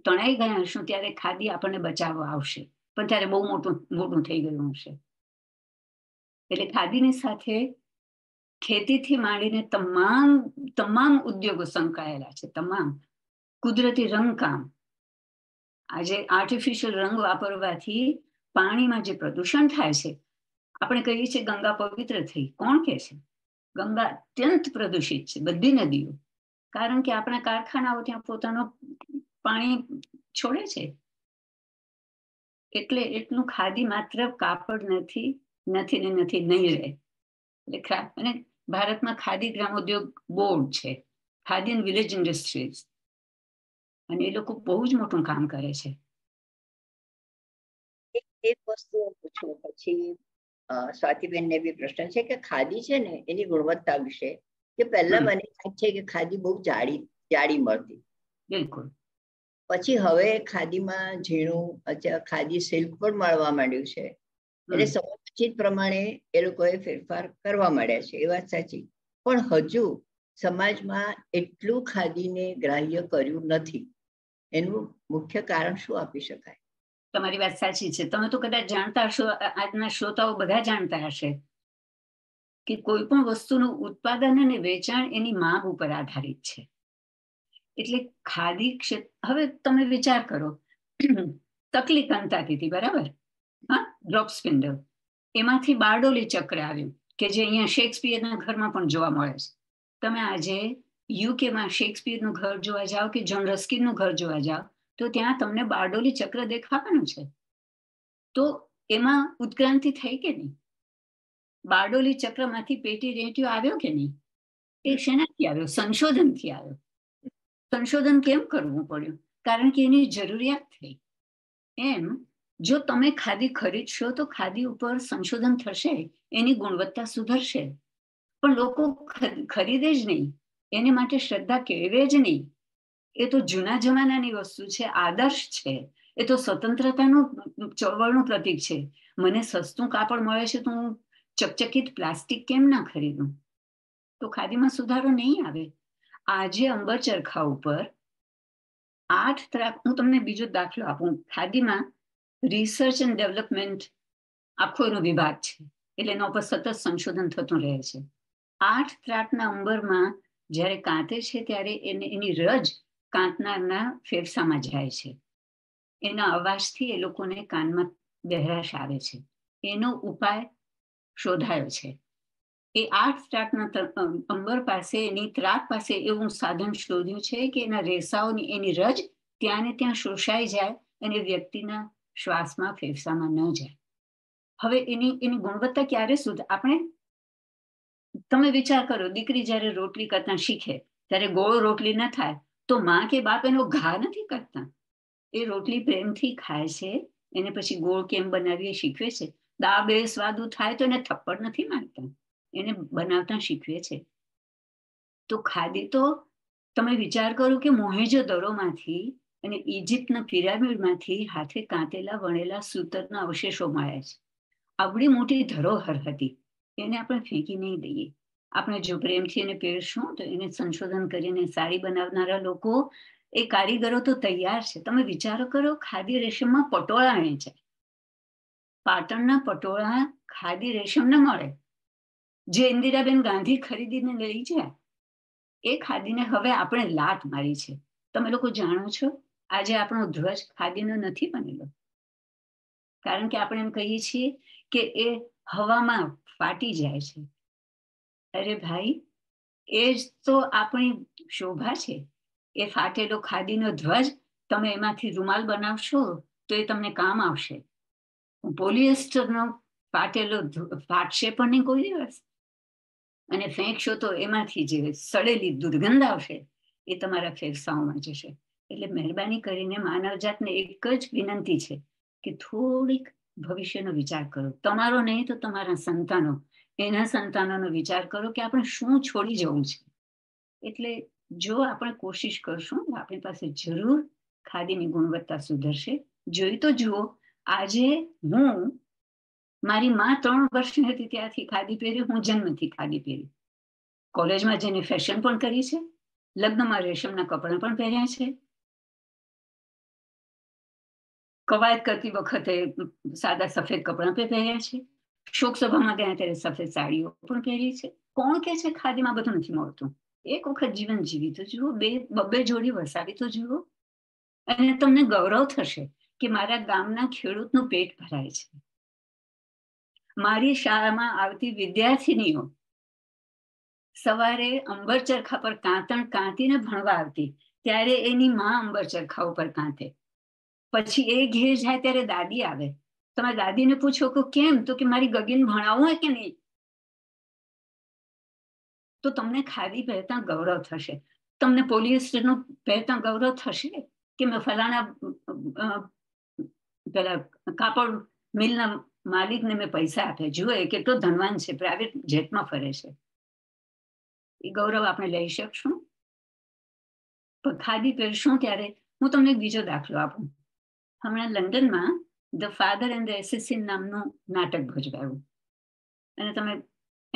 [SPEAKER 3] તણાઈ ગયા હશું ત્યારે ખાદી આપણને બચાવવા આવશે પણ ત્યારે બહુ મોટું મોટું થઈ ગયું હશે એટલે ખાદીની સાથે ખેતીથી માંડીને તમામ તમામ ઉદ્યોગો સંકળાયેલા છે તમામ કુદરતી રંગકામ આજે આર્ટિફિશિયલ રંગ વાપરવાથી પાણીમાં જે પ્રદૂષણ થાય છે આપણે કહીએ છીએ ગંગા પવિત્ર થઈ કોણ કે છે ગંગા અત્યંત પ્રદૂષિત છે બધી નદીઓ કારણ કે આપણા કારખાનાઓ ત્યાં પોતાનો પાણી છોડે છે એટલે એટલું ખાદી માત્ર કાપડ નથી નથી ને નથી નહીં રહે એટલે અને ભારતમાં
[SPEAKER 4] ખાદી ગ્રામોદ્યોગ બોર્ડ છે ખાદી એન્ડ વિલેજ ઇન્ડસ્ટ્રીઝ અને એ લોકો બહુ જ મોટું કામ કરે છે એક વસ્તુ
[SPEAKER 1] પૂછું પછી સ્વાતિબેનને બી પ્રશ્ન છે કે ખાદી છે ને એની ગુણવત્તા વિશે કે પહેલા મને યાદ છે કે ખાદી બહુ જાડી જાડી મળતી બિલકુલ પછી હવે ખાદીમાં ઝીણું ખાદી સિલ્ક પણ મળવા માંડ્યું છે એટલે સમજ ચિત પ્રમાણે એ લોકોએ ફેરફાર કરવા માંડ્યા છે એ વાત સાચી પણ હજુ સમાજમાં એટલું ખાદીને ગ્રાહ્ય કર્યું નથી એનું મુખ્ય કારણ શું આપી શકાય
[SPEAKER 3] તમારી વાત સાચી છે તમે તો કદાચ જાણતા હશો આજના શ્રોતાઓ બધા જાણતા હશે કે કોઈ પણ વસ્તુનું ઉત્પાદન અને વેચાણ એની માંગ ઉપર આધારિત છે એટલે ખાદી ક્ષેત્ર હવે તમે વિચાર કરો તકલી કંતાતી હતી બરાબર હા ડ્રોપ સ્પિન્ડલ એમાંથી બારડોલી ચક્ર આવ્યું કે જે અહીંયા શેક્સપિયરના ઘરમાં પણ જોવા મળે છે તમે આજે યુકેમાં શેક્સપિયરનું ઘર જોવા જાઓ કે જોન રસ્કિનનું ઘર જોવા જાઓ તો ત્યાં તમને બારડોલી ચક્ર દેખાવાનું છે તો એમાં ઉત્ક્રાંતિ થઈ કે નહીં બારડોલી ચક્રમાંથી પેટી રેટ્યો આવ્યો કે નહીં એ શેનાથી આવ્યો સંશોધનથી આવ્યો સંશોધન કેમ કરવું પડ્યું કારણ કે એની જરૂરિયાત થઈ એમ જો તમે ખાદી ખરીદશો તો ખાદી ઉપર સંશોધન થશે એની ગુણવત્તા સુધરશે પણ લોકો ખરીદે જ નહીં એને માટે શ્રદ્ધા કેળવે જ નહીં એ તો જૂના જમાનાની વસ્તુ છે આદર્શ છે એ તો સ્વતંત્રતાનું ચળવળનું પ્રતીક છે મને સસ્તું કાપડ મળે છે તો હું ચકચકિત પ્લાસ્ટિક કેમ ના ખરીદું તો ખાદીમાં સુધારો નહીં આવે આજે અંબર ચરખા ઉપર આઠ ત્રાક હું તમને બીજો દાખલો આપું ખાદીમાં રિસર્ચ એન્ડ ડેવલપમેન્ટ આખો એનો વિભાગ છે એટલે એના ઉપર સતત સંશોધન થતું રહે છે આઠ ત્રાટના અંબરમાં જ્યારે કાંતે છે ત્યારે એને એની રજ કાંતનારના ફેફસામાં જાય છે એના અવાજથી એ લોકોને કાનમાં બહેરાશ આવે છે એનો ઉપાય શોધાયો છે એ આઠ ત્રાટના અંબર પાસે એની ત્રાટ પાસે એવું સાધન શોધ્યું છે કે એના રેસાઓની એની રજ ત્યાં ને ત્યાં શોષાઈ જાય અને વ્યક્તિના શ્વાસમાં ફેફસામાં ન જાય હવે એની એની ગુણવત્તા ક્યારે સુધ આપણે તમે વિચાર કરો દીકરી જ્યારે રોટલી કરતા શીખે ત્યારે ગોળ રોટલી ન થાય તો માં કે બાપ એનો ઘા નથી કરતા એ રોટલી પ્રેમથી ખાય છે એને પછી ગોળ કેમ બનાવીએ શીખવે છે દા બે સ્વાદુ થાય તો એને થપ્પડ નથી મારતા એને બનાવતા શીખવે છે તો ખાદી તો તમે વિચાર કરો કે મોહેજો દરોમાંથી અને ઇજિપ્તના પિરામિડમાંથી હાથે કાંતેલા વણેલા સૂતરના અવશેષો મળ્યા છે આવડી મોટી ધરોહર હતી એને આપણે ફેંકી નહીં દઈએ આપણે જો પ્રેમથી એને પહેરશું તો એને સંશોધન કરીને સાડી બનાવનારા લોકો એ કારીગરો તો તૈયાર છે તમે વિચારો કરો ખાદી રેશમમાં પટોળા વેચાય પાટણના પટોળા ખાદી રેશમ ન મળે જે ઇન્દિરાબેન ગાંધી ખરીદીને લઈ જાય એ ખાદીને હવે આપણે લાટ મારી છે તમે લોકો જાણો છો આજે આપણો ધ્વજ ખાદીનો નથી બનેલો કારણ કે આપણે એમ કહીએ છીએ કે એ હવામાં ફાટી જાય છે અરે ભાઈ એ જ તો આપણી શોભા છે એ ફાટેલો ખાદીનો ધ્વજ તમે એમાંથી રૂમાલ બનાવશો તો એ તમને કામ આવશે પોલિએસ્ટરનો ફાટેલો ફાટશે પણ નહીં કોઈ દિવસ અને ફેંકશો તો એમાંથી જે સડેલી દુર્ગંધ આવશે એ તમારા ફેફસાઓમાં જશે એટલે મહેરબાની કરીને માનવજાતને એક જ વિનંતી છે કે થોડીક ભવિષ્યનો વિચાર કરો તમારો નહીં તો તમારા સંતાનો એના સંતાનોનો વિચાર કરો કે આપણે શું છોડી જવું છે એટલે જો આપણે કોશિશ કરશું આપણી પાસે જરૂર ખાદીની ગુણવત્તા સુધરશે જોઈ તો જુઓ આજે હું મારી માં ત્રણ વર્ષની હતી ત્યાંથી ખાદી પહેરી હું જન્મથી ખાદી પહેરી કોલેજમાં જઈને ફેશન પણ કરી છે લગ્નમાં રેશમના કપડાં પણ પહેર્યા છે કવાયત કરતી વખતે સાદા સફેદ કપડાં પણ પહેર્યા છે શોક સભામાં ગયા ત્યારે સફેદ સાડીઓ પણ પહેરી છે કોણ કે છે ખાદીમાં બધું નથી મળતું એક વખત જીવન જીવી તો જુઓ બે બબ્બે જોડી વસાવી તો જુઓ અને તમને ગૌરવ થશે કે મારા ગામના ખેડૂતનું પેટ ભરાય છે મારી શાળામાં આવતી વિદ્યાર્થિનીઓ સવારે અંબર ચરખા પર કાંતણ કાંતીને ભણવા આવતી ત્યારે એની માં અંબર ચરખા ઉપર કાંતે પછી એ ઘેર જાય ત્યારે દાદી આવે તમારી દાદીને પૂછો કે કેમ તો કે મારી ગગીન ભણાવું હોય કે નહીં તો તમને ખાદી પહેરતા ગૌરવ થશે તમને પોલિએસ્ટરનું પહેરતા ગૌરવ થશે કે મેં ફલાણા પેલા કાપડ મિલના માલિકને મેં પૈસા આપ્યા જુઓ એ કેટલો ધનવાન છે પ્રાઇવેટ જેટમાં ફરે છે એ ગૌરવ આપણે લઈ શકશું પણ ખાદી પહેરશું ત્યારે હું તમને એક બીજો દાખલો આપું હમણાં લંડનમાં the father and the assassin નામનું નાટક ભજવાયું અને તમે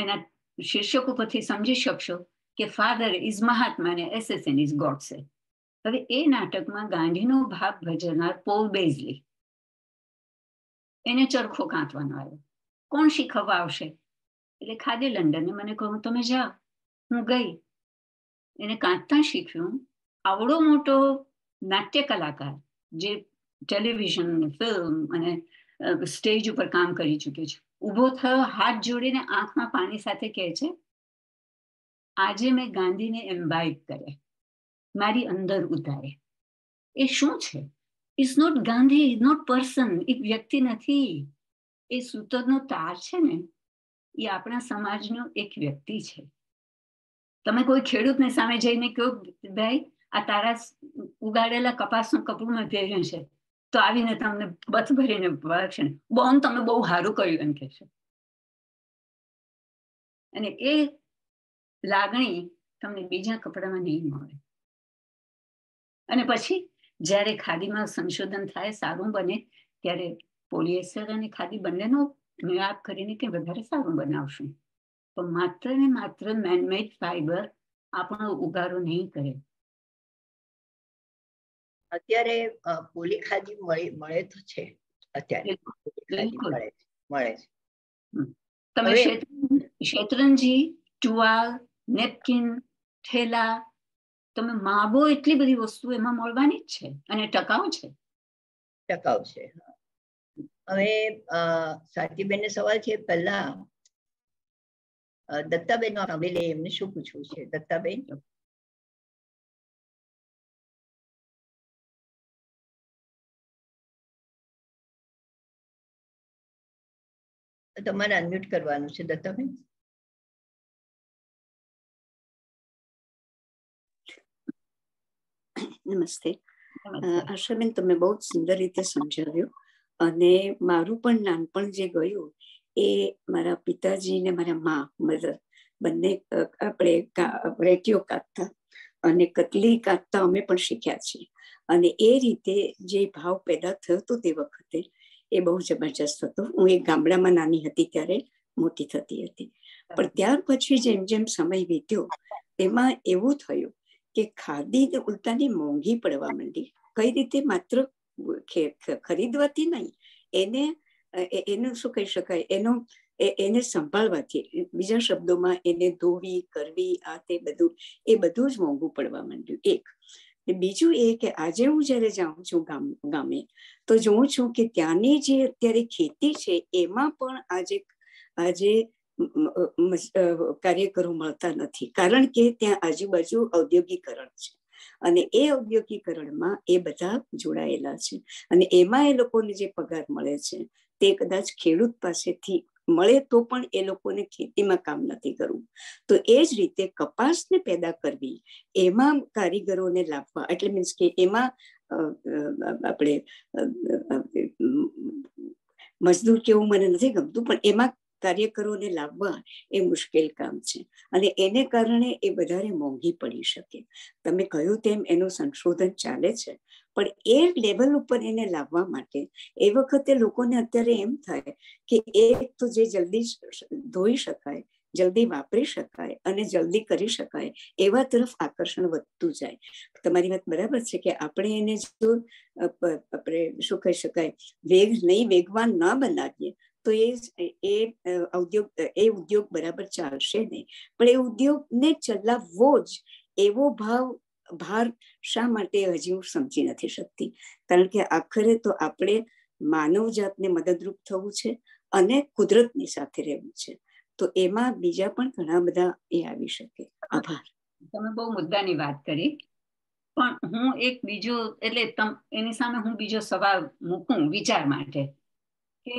[SPEAKER 3] એના શીર્ષક ઉપરથી સમજી શકશો કે ફાધર ઇઝ મહાત્મા ને એસેસિન ઇઝ ગોડસે હવે એ નાટકમાં ગાંધીનો ભાગ ભજવનાર પોલ બેઝલી એને ચરખો કાંતવાનો આવ્યો કોણ શીખવવા આવશે એટલે ખાદે લંડને મને કહ્યું તમે જાઓ હું ગઈ એને કાંતતા શીખ્યું આવડો મોટો નાટ્ય કલાકાર જે ટેલિવિઝન ફિલ્મ અને સ્ટેજ ઉપર કામ કરી ચૂક્યો છે ઊભો થયો હાથ જોડીને આંખમાં પાણી સાથે કહે છે આજે મેં ગાંધીને એમ્બાઇબ કરે મારી અંદર ઉતારે એ શું છે it's not Gandhi is not person એક વ્યક્તિ નથી એ સૂતરનો તાર છે ને એ આપણા સમાજનો એક વ્યક્તિ છે તમે કોઈ ખેડૂતને સામે જઈને કહો ભાઈ આ તારા ઉગાડેલા કપાસનું કપડું મેં પહેર્યું છે તો આવીને તમને બથ ભરીને છે ને બોન તમે બહુ સારું
[SPEAKER 4] કર્યું એમ કે અને એ લાગણી તમને બીજા કપડામાં નહીં મળે અને પછી
[SPEAKER 3] જ્યારે ખાદીમાં સંશોધન થાય સારું બને ત્યારે પોલિએસ્ટર અને ખાદી બંનેનો મેળાપ કરીને કે વધારે સારું બનાવશું પણ માત્ર ને માત્ર મેનમેડ ફાઈબર આપણો ઉગારો નહીં કરે
[SPEAKER 4] અત્યારે પોલી ખાદી મળે તો છે અત્યારે મળે
[SPEAKER 1] મળે છે
[SPEAKER 3] તમે શેતરંજી ટુવાલ નેપકિન થેલા તમે માબો એટલી બધી વસ્તુ એમાં મળવાની જ છે અને
[SPEAKER 1] ટકાઉ છે ટકાઉ છે
[SPEAKER 4] હવે ને સવાલ છે પહેલા દત્તાબેન આપણે એમને શું પૂછવું છે દત્તાબેન તમારે અનમ્યુટ કરવાનું છે દત્તાબેન નમસ્તે
[SPEAKER 5] આશાબેન તમે બહુ જ સુંદર રીતે સમજાવ્યું અને મારું પણ નાનપણ જે ગયું એ મારા પિતાજી ને મારા મા મધર બંને આપણે રેટિયો કાપતા અને કતલી કાપતા અમે પણ શીખ્યા છીએ અને એ રીતે જે ભાવ પેદા થયો હતો તે વખતે એ બહુ જબરજસ્ત હતો હું એ ગામડામાં નાની હતી ત્યારે મોટી થતી હતી પણ ત્યાર પછી જેમ જેમ સમય વીત્યો તેમાં એવું થયું કે ખાદી ઉલટાની મોંઘી પડવા માંડી કઈ રીતે માત્ર ખરીદવાથી નહીં એને એનું શું કહી શકાય એનો એને સંભાળવાથી બીજા શબ્દોમાં એને ધોવી કરવી આ તે બધું એ બધું જ મોંઘું પડવા માંડ્યું એક બીજું એ કે આજે હું જ્યારે જાઉં છું ગામે તો જોઉં છું કે ત્યાંની જે અત્યારે ખેતી છે એમાં પણ આજે આજે કાર્યકરો મળતા નથી કારણ કે ત્યાં આજુબાજુ ઔદ્યોગિકરણ છે અને એ ઔદ્યોગિકરણમાં એ બધા જોડાયેલા છે અને એમાં એ લોકોને જે પગાર મળે છે તે કદાચ ખેડૂત પાસેથી મળે તો પણ એ લોકોને ખેતીમાં કામ નથી કરવું તો એ જ રીતે કપાસને પેદા કરવી એમાં કારીગરોને લાવવા એટલે મીન્સ કે એમાં આપણે મજદૂર કેવું મને નથી ગમતું પણ એમાં કાર્યકરોને લાવવા એ મુશ્કેલ કામ છે અને એને કારણે એ વધારે મોંઘી પડી શકે તમે કહ્યું તેમ એનું સંશોધન ચાલે છે પણ એ લેવલ ઉપર એને લાવવા માટે એ વખતે લોકોને અત્યારે એમ થાય કે એ તો જે જલ્દી ધોઈ શકાય જલ્દી વાપરી શકાય અને જલ્દી કરી શકાય એવા તરફ આકર્ષણ વધતું જાય તમારી વાત બરાબર છે કે આપણે એને જો આપણે શું કહી શકાય વેગ નહીં વેગવાન ન બનાવીએ તો એ એ ઉદ્યોગ એ ઉદ્યોગ બરાબર ચાલશે નહીં પણ એ ઉદ્યોગને ચલાવવો જ એવો ભાવ ભાર શા માટે હજી હું સમજી નથી શકતી કારણ કે આખરે તો આપણે માનવ જાતને મદદરૂપ થવું છે અને કુદરતની સાથે રહેવું છે તો એમાં બીજા પણ ઘણા બધા એ આવી શકે
[SPEAKER 3] આભાર તમે બહુ મુદ્દાની વાત કરી પણ હું એક બીજો એટલે એની સામે હું બીજો સવાલ મૂકું વિચાર માટે કે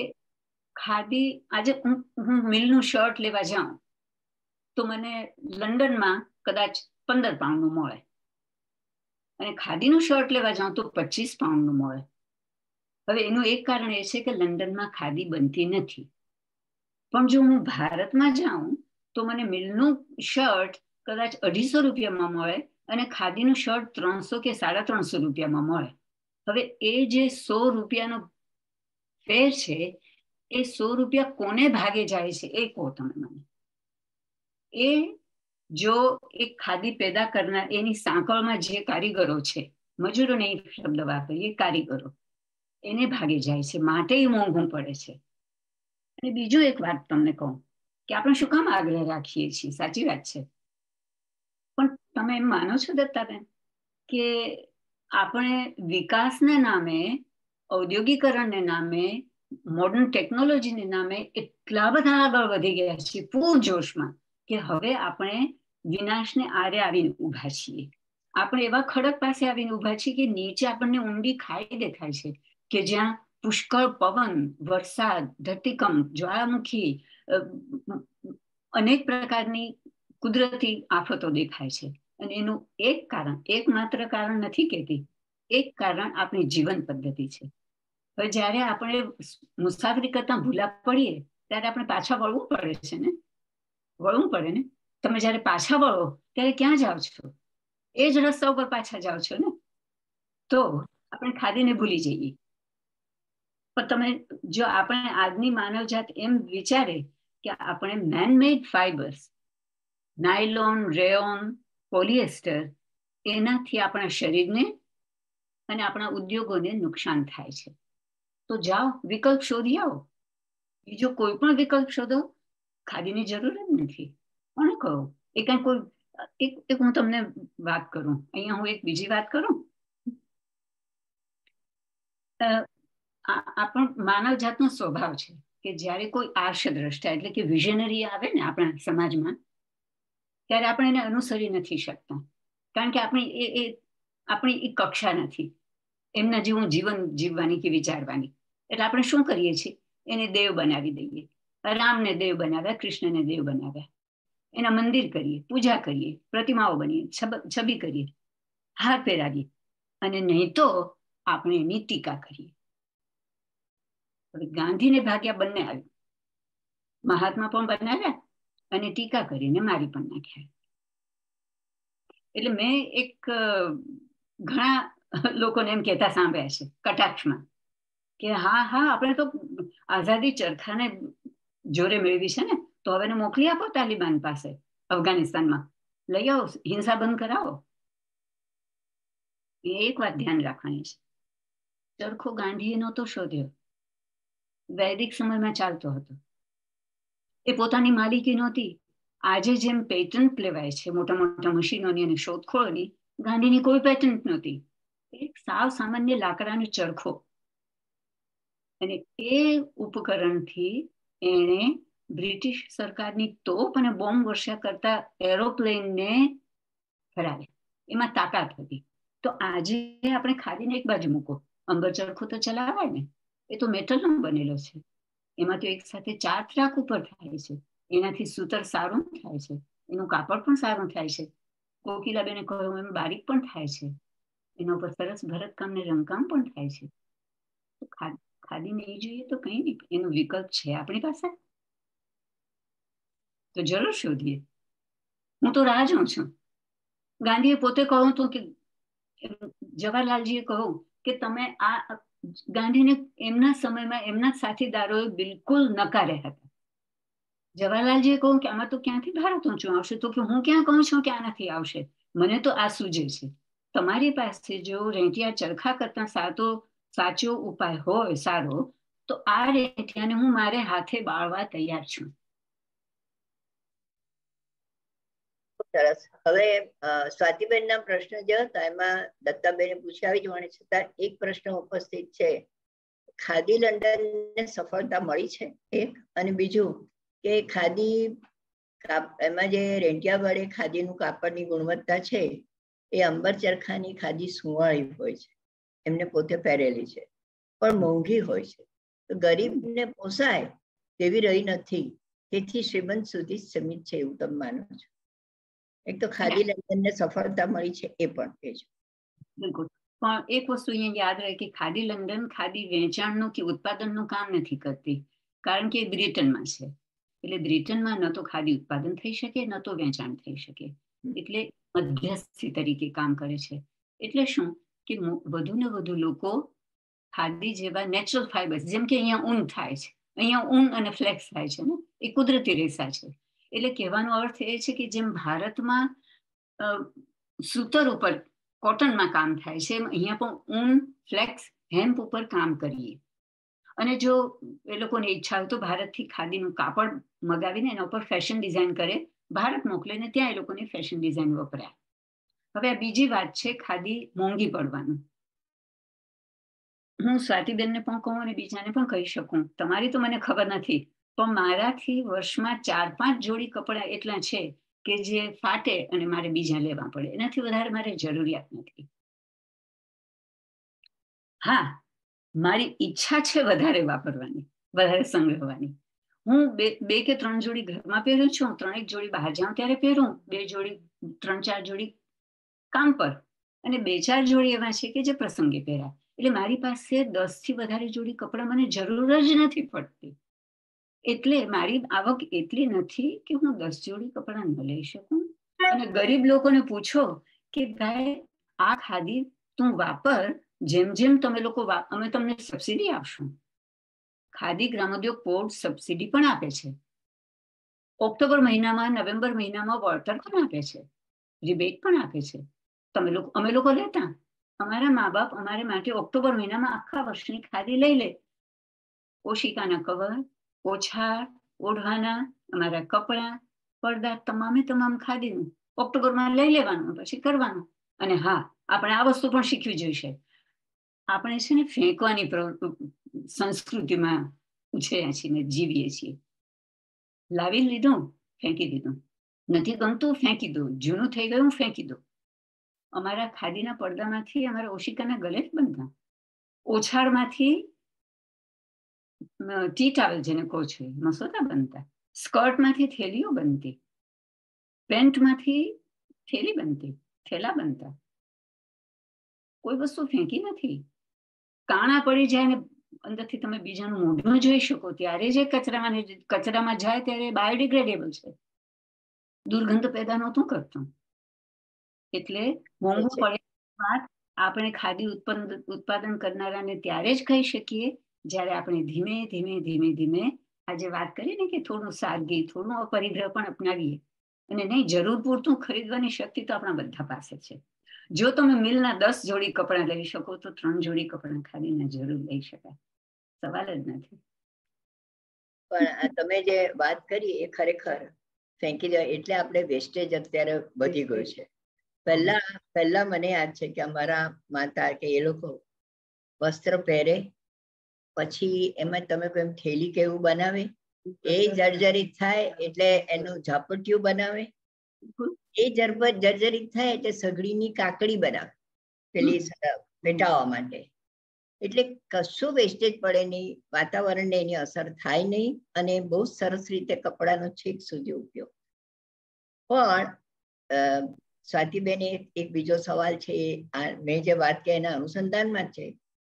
[SPEAKER 3] ખાદી આજે હું હું મિલનું શર્ટ લેવા જાઉં તો મને લંડનમાં કદાચ પંદર પાઉન્ડનું મળે અને ખાદીનું શર્ટ લેવા જાઉં તો પચીસ પાઉન્ડનું મળે હવે એનું એક કારણ એ છે કે લંડનમાં ખાદી બનતી નથી પણ જો હું ભારતમાં જાઉં તો મને મિલનું શર્ટ કદાચ અઢીસો રૂપિયામાં મળે અને ખાદીનું શર્ટ ત્રણસો કે સાડા ત્રણસો રૂપિયામાં મળે હવે એ જે સો રૂપિયાનો ફેર છે એ સો રૂપિયા કોને ભાગે જાય છે એ કહો તમે મને એ જો એક ખાદી પેદા કરનાર એની સાંકળમાં જે કારીગરો છે મજૂરોને નહીં શબ્દ વાપરીએ કારીગરો એને ભાગી જાય છે માટે મોંઘું પડે છે અને બીજું એક વાત તમને કહું કે આપણે શું કામ આગ્રહ રાખીએ છીએ સાચી વાત છે પણ તમે એમ માનો છો દત્તાબેન કે આપણે વિકાસને નામે ઔદ્યોગિકરણને નામે મોડર્ન ટેકનોલોજીને નામે એટલા બધા આગળ વધી ગયા છીએ પૂર જોશમાં કે હવે આપણે વિનાશને આરે આવીને ઊભા છીએ આપણે એવા ખડક પાસે આવીને ઊભા છીએ કે નીચે આપણને ઊંડી ખાઈ દેખાય છે કે જ્યાં પુષ્કળ પવન વરસાદ ધરતીકંપ જ્વાળામુખી અનેક પ્રકારની કુદરતી આફતો દેખાય છે અને એનું એક કારણ એકમાત્ર કારણ નથી કહેતી એક કારણ આપણી જીવન પદ્ધતિ છે હવે જ્યારે આપણે મુસાફરી કરતા ભૂલા પડીએ ત્યારે આપણે પાછા વળવું પડે છે ને વળવું પડે ને તમે જયારે પાછા વળો ત્યારે ક્યાં જાઓ છો એ જ રસ્તા ઉપર પાછા જાઓ છો ને તો આપણે ખાદીને ભૂલી જઈએ પણ તમે જો આપણે આજની માનવજાત એમ વિચારે કે આપણે manmade fibres nylon rayon polyester એનાથી આપણા શરીરને અને આપણા ઉદ્યોગોને નુકસાન થાય છે તો જાઓ વિકલ્પ શોધી આવો બીજો કોઈ પણ વિકલ્પ શોધો ખાદીની જરૂર જ નથી કોણે કહ્યું એ કઈ કોઈ એક એક હું તમને વાત કરું અહીંયા હું એક બીજી વાત કરું આપણ માનવ જાતનો સ્વભાવ છે કે જ્યારે કોઈ આર્ષ દ્રષ્ટા એટલે કે વિઝનરી આવે ને આપણા સમાજમાં ત્યારે આપણે એને અનુસરી નથી શકતા કારણ કે આપણી એ આપણી એ કક્ષા નથી એમના જેવું જીવન જીવવાની કે વિચારવાની એટલે આપણે શું કરીએ છીએ એને દેવ બનાવી દઈએ રામને દેવ બનાવ્યા કૃષ્ણને દેવ બનાવ્યા એના મંદિર કરીએ પૂજા કરીએ પ્રતિમાઓ બનીએ છબી કરીએ હાર પહેરાવીએ અને નહીં તો આપણે એની ટીકા કરીએ ગાંધીને ભાગ્યા બંને આવ્યું મહાત્મા પણ બનાવ્યા અને ટીકા કરીને મારી પણ નાખ્યા એટલે મેં એક ઘણા લોકોને એમ કહેતા સાંભળ્યા છે કટાક્ષમાં કે હા હા આપણે તો આઝાદી ચરખાને જોરે મેળવી છે ને તો હવે મોકલી આપો તાલિબાન પાસે અફઘાનિસ્તાનમાં લઈ આવો હિંસા બંધ કરાવો એ એક વાત ધ્યાન રાખવાની છે ચરખો ગાંધીએ નહોતો શોધ્યો વૈદિક સમયમાં ચાલતો હતો એ પોતાની માલિકી નહોતી આજે જેમ પેટન્ટ લેવાય છે મોટા મોટા મશીનોની અને શોધખોળની ગાંધીની કોઈ પેટન્ટ નહોતી એક સાવ સામાન્ય લાકડાનો ચરખો અને એ ઉપકરણથી એણે બ્રિટિશ સરકારની તોપ અને બોમ્બ વર્ષા કરતા એરોપ્લેનને ફરાવ્યા એમાં તાકાત હતી તો આજે આપણે ખાદીને એક બાજુ મૂકો અંબર ચરખો તો ચલાવાય ને એ તો મેટલનો બનેલો છે એમાં તો એક સાથે ચાર ત્રાક ઉપર થાય છે એનાથી સૂતર સારું થાય છે એનું કાપડ પણ સારું થાય છે કોકિલાબેને કહ્યું એમ બારીક પણ થાય છે એના ઉપર સરસ ભરતકામ ને રંગકામ પણ થાય છે ખાલી નહીં જોઈએ તો કંઈ નહીં એનો વિકલ્પ છે આપણી પાસે તો જરૂર શોધીએ હું તો રાહ જોઉં છું ગાંધીએ પોતે કહ્યું હતું કે જવાહરલાલજીએ કહ્યું કે તમે આ ગાંધીને એમના સમયમાં એમના સાથીદારોએ બિલકુલ નકાર્યા હતા જવાહરલાલજીએ કહું કે આમાં તો ક્યાંથી ભારત ઊંચું આવશે તો કે હું ક્યાં કહું છું કે આ આવશે મને તો આ સૂજે છે તમારી પાસે જો રેંટિયા ચરખા કરતા સાતો સાચો ઉપાય હોય સારો તો આ રીતે હું મારે હાથે બાળવા તૈયાર છું
[SPEAKER 1] સરસ હવે સ્વાતિબેનના પ્રશ્ન જે હતા એમાં દત્તાબેને પૂછાવી જોવાની છતાં એક પ્રશ્ન ઉપસ્થિત છે ખાદી લંડન ને સફળતા મળી છે એક અને બીજું કે ખાદી એમાં જે રેંટિયા વડે ખાદીનું કાપડની ગુણવત્તા છે એ અંબર ચરખાની ખાદી સુવાળી હોય છે એમને પોતે પહેરેલી છે પણ મોંઘી હોય છે તો ગરીબને પોસાય તેવી રહી નથી તેથી શ્રીમંત સુધી સીમિત છે એવું તમે માનો છો એક તો ખાદી લંડનને સફળતા મળી છે એ પણ કહેજો પણ
[SPEAKER 3] એક વસ્તુ અહીંયા યાદ રહે કે ખાદી લંડન ખાદી વેચાણનું કે ઉત્પાદનનું કામ નથી કરતી કારણ કે બ્રિટનમાં છે એટલે બ્રિટનમાં ન તો ખાદી ઉત્પાદન થઈ શકે ન તો વેચાણ થઈ શકે એટલે મધ્યસ્થી તરીકે કામ કરે છે એટલે શું કે વધુ ને વધુ લોકો ખાદી જેવા નેચરલ ફાઈબર્સ જેમ કે અહીંયા ઊન થાય છે અહીંયા ઊન અને ફ્લેક્સ થાય છે ને એ કુદરતી રેસા છે એટલે કહેવાનો અર્થ એ છે કે જેમ ભારતમાં સૂતર ઉપર કોટનમાં કામ થાય છે એમ અહીંયા પણ ઊન ફ્લેક્સ હેમ્પ ઉપર કામ કરીએ અને જો એ લોકોને ઈચ્છા હોય તો ભારતથી ખાદીનું કાપડ મગાવીને એના ઉપર ફેશન ડિઝાઇન કરે ભારત મોકલે ને ત્યાં એ લોકોની ફેશન ડિઝાઇન વપરાય હવે આ બીજી વાત છે ખાદી મોંઘી પડવાનું હું સ્વાતિબેનને પણ કહું અને બીજાને પણ કહી શકું તમારી તો મને ખબર નથી પણ મારાથી વર્ષમાં ચાર પાંચ જોડી કપડા એટલા છે કે જે ફાટે અને મારે બીજા લેવા પડે એનાથી વધારે મારે જરૂરિયાત નથી હા મારી ઈચ્છા છે વધારે વાપરવાની વધારે સંગ્રહવાની હું બે બે કે ત્રણ જોડી ઘરમાં પહેરું છું ત્રણેક જોડી બહાર જાઉં ત્યારે પહેરું બે જોડી ત્રણ ચાર જોડી કામ પર અને બે ચાર જોડી એવા છે કે જે પ્રસંગે પહેર્યા એટલે મારી પાસે દસ થી વધારે જોડી કપડાં મને જરૂર જ નથી પડતી એટલે મારી આવક એટલી નથી કે હું દસ જોડી કપડાં ન લઈ શકું અને ગરીબ લોકોને પૂછો કે ભાઈ આ ખાદી તું વાપર જેમ જેમ તમે લોકો અમે તમને સબસિડી આપશું ખાદી ગ્રામોદ્યોગ પોર્ટ સબસિડી પણ આપે છે ઓક્ટોબર મહિનામાં નવેમ્બર મહિનામાં વળતર પણ આપે છે રિબેટ પણ આપે છે તમે લોકો અમે લોકો લેતા અમારા મા બાપ અમારે માટે ઓક્ટોબર મહિનામાં આખા વર્ષની ખાદી લઈ લે ઓશિકાના કવર ઓછાળ ઓઢવાના અમારા કપડા પડદા તમામે તમામ ખાદીનું ઓક્ટોબરમાં લઈ લેવાનું પછી કરવાનું અને હા આપણે આ વસ્તુ પણ શીખવી જોઈશે આપણે છે ને ફેંકવાની સંસ્કૃતિમાં ઉછર્યા છીએ ને જીવીએ છીએ લાવી લીધું ફેંકી દીધું નથી ગમતું ફેંકી દો જૂનું થઈ ગયું ફેંકી દો અમારા ખાદીના પડદામાંથી અમારા ઓશિકાના ગલે જ બનતા ઓછાળમાંથી ટી ટાવેલ જેને કહો છો મસોદા બનતા સ્કર્ટમાંથી થેલીઓ બનતી પેન્ટમાંથી થેલી બનતી થેલા બનતા કોઈ વસ્તુ ફેંકી નથી કાણા પડી જાય ને અંદરથી તમે બીજાનું મોઢું જોઈ શકો ત્યારે જે કચરામાં કચરામાં જાય ત્યારે બાયોડિગ્રેડેબલ છે દુર્ગંધ પેદા
[SPEAKER 4] નહોતું કરતું
[SPEAKER 3] એટલે મોંઘું પડે વાત આપણે ખાદી ઉત્પન્ન ઉત્પાદન કરનારાને ત્યારે જ કહી શકીએ જ્યારે આપણે ધીમે ધીમે ધીમે ધીમે આજે વાત કરીએ ને કે થોડું સાદગી થોડું પરિગ્રહ પણ અપનાવીએ અને નહીં જરૂર પૂરતું ખરીદવાની શક્તિ તો આપણા બધા પાસે છે જો તમે મિલના દસ જોડી કપડાં લઈ શકો તો ત્રણ જોડી
[SPEAKER 4] કપડાં ખાદીના જરૂર લઈ શકાય સવાલ જ નથી
[SPEAKER 1] પણ તમે જે વાત કરી એ ખરેખર ફેંકી દેવાય એટલે આપણે વેસ્ટેજ અત્યારે વધી ગયું છે પહેલા પહેલા મને યાદ છે કે અમારા માતા કે એ લોકો વસ્ત્ર પહેરે પછી એમાં તમે એમ થેલી કેવું બનાવે એ જર્જરિત થાય એટલે એનું ઝાપટિયું બનાવે એ જરબર જર્જરિત થાય એટલે સગડીની કાકડી બનાવે પેલી પેટાવા માટે એટલે કશું વેસ્ટેજ પડે નહીં વાતાવરણને એની અસર થાય નહીં અને બહુ સરસ રીતે કપડાનો છેક સુધી ઉપયોગ પણ સ્વાતિબેન એક બીજો સવાલ છે મેં જે વાત કહી એના અનુસંધાનમાં છે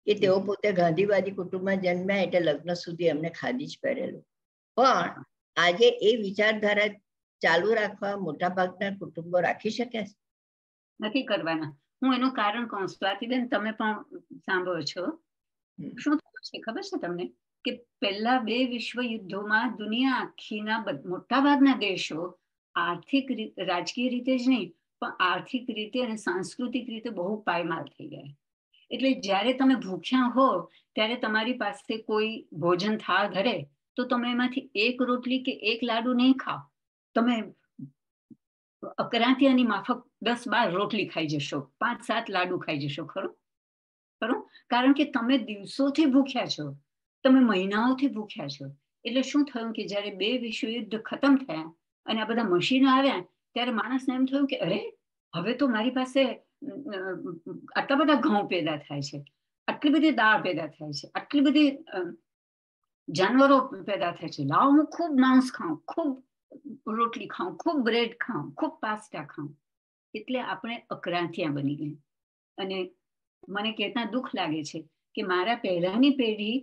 [SPEAKER 1] કે તેઓ પોતે ગાંધીવાદી કુટુંબમાં જન્મ્યા એટલે લગ્ન સુધી અમને ખાદી જ પહેરેલું પણ આજે એ વિચારધારા ચાલુ રાખવા મોટાભાગના કુટુંબો રાખી શકે છે
[SPEAKER 3] નથી કરવાના હું એનું કારણ કહું સ્વાતિબેન તમે પણ સાંભળો છો શું થયું છે ખબર છે તમને કે પહેલા બે વિશ્વ યુદ્ધોમાં દુનિયા આખીના મોટાભાગના દેશો આર્થિક રાજકીય રીતે જ નહીં પણ આર્થિક રીતે અને સાંસ્કૃતિક રીતે બહુ પાયમાલ થઈ ગયા એટલે જ્યારે તમે ભૂખ્યા હો ત્યારે તમારી પાસે કોઈ ભોજન થાળ ધરે તો તમે એમાંથી એક રોટલી કે એક લાડુ નહીં ખાઓ તમે અકરાંતિ માફક દસ બાર રોટલી ખાઈ જશો પાંચ સાત લાડુ ખાઈ જશો ખરો ખરું કારણ કે તમે દિવસોથી ભૂખ્યા છો તમે મહિનાઓથી ભૂખ્યા છો એટલે શું થયું કે જ્યારે બે વિશ્વયુદ્ધ ખતમ થયા અને આ બધા મશીનો આવ્યા ત્યારે માણસને એમ થયું કે અરે હવે તો મારી પાસે આટલા બધા ઘઉં પેદા થાય છે આટલી બધી દાળ પેદા થાય છે આટલી બધી જાનવરો પેદા થાય છે લાવ હું ખૂબ માંસ ખાઉં ખૂબ રોટલી ખાઉં ખૂબ બ્રેડ ખાઉં ખૂબ પાસ્તા ખાઉં એટલે આપણે અકરાંતિયા બની ગઈ અને મને કહેતા દુઃખ લાગે છે કે મારા પહેલાની પેઢી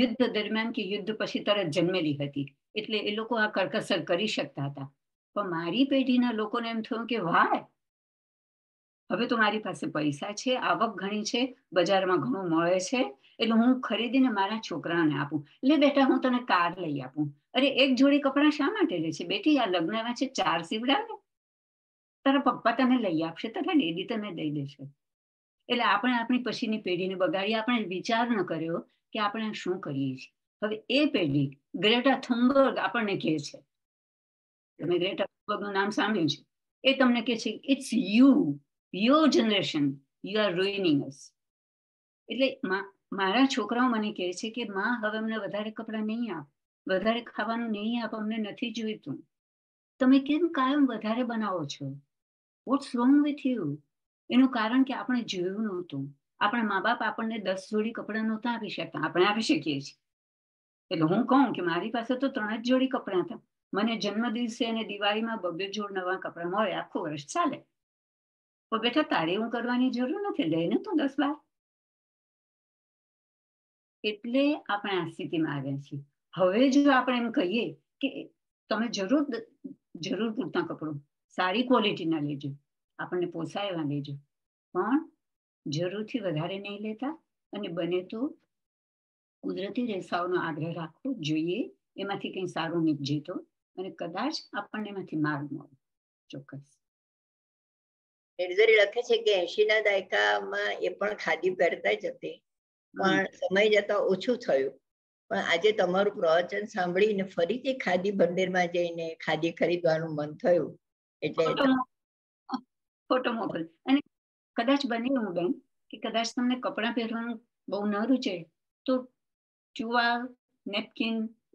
[SPEAKER 3] યુદ્ધ દરમિયાન કે યુદ્ધ પછી તરત જન્મેલી હતી એટલે એ લોકો આ કરકસર કરી શકતા હતા પણ મારી પેઢીના લોકોને એમ થયું કે વાય હવે તો મારી પાસે પૈસા છે આવક ઘણી છે બજારમાં ઘણું મળે છે એટલે હું ખરીદીને મારા છોકરાને આપું એટલે બેટા હું તને કાર લઈ આપું અરે એક જોડી કપડાં શા માટે લે છે બેટી આ લગ્નના છે ચાર સીવડાવે તારા પપ્પા તને લઈ આપશે તારા ડેડી તને દઈ દેશે એટલે આપણે આપણી પછીની પેઢીને બગાડી આપણે વિચાર ન કર્યો કે આપણે શું કરીએ છીએ હવે એ પેઢી ગ્રેટા થુંબર્ગ આપણને કહે છે તમે ગ્રેટ નું નામ સાંભળ્યું છે એ તમને કહે છે it's you your generation you are ruining us એટલે મારા છોકરાઓ મને કહે છે કે માં હવે અમને વધારે કપડાં નહીં આપ વધારે ખાવાનું નહીં આપ અમને નથી જોઈતું તમે કેમ કાયમ વધારે બનાવો છો વોટ્સ રોંગ વિથ યુ એનું કારણ કે આપણે જોયું નહોતું આપણા મા બાપ આપણને દસ જોડી કપડાં નહોતા આપી શકતા આપણે આપી શકીએ છીએ એટલે હું કહું કે મારી પાસે તો ત્રણ જ જોડી કપડાં હતા મને જન્મદિવસે અને દિવાળીમાં બબ્બે જોડ નવા કપડાં મળે આખું વર્ષ ચાલે
[SPEAKER 4] તો બેટા તારે હું કરવાની જરૂર નથી લઈને તું દસ બાર એટલે આપણે આ સ્થિતિમાં આવ્યા છીએ હવે જો આપણે એમ કહીએ
[SPEAKER 3] કે તમે જરૂર જરૂર પૂરતા કપડું સારી ક્વોલિટીના લેજો આપણને પોસાય એવા લેજો પણ જરૂરથી વધારે નહીં લેતા અને બને તો કુદરતી રેસાઓનો આગ્રહ રાખવો જોઈએ એમાંથી કંઈ સારું નીપજે તો અને કદાચ આપણને એમાંથી માર્ગ મળે ચોક્કસ
[SPEAKER 1] એડઝરી લખે છે કે એસી ના દાયકામાં એ પણ ખાદી પહેરતા જ હતી પણ સમય જતા ઓછું થયું પણ આજે તમારું પ્રવચન સાંભળીને ફરીથી ખાદી ભંડેરમાં જઈને ખાદી ખરીદવાનું મન થયું
[SPEAKER 4] એટલે
[SPEAKER 3] ફોટો મોકલ અને કદાચ બની હું બેન કે કદાચ તમને કપડાં પહેરવાનું બહુ ન રૂચે તો ચુવા નેપકિન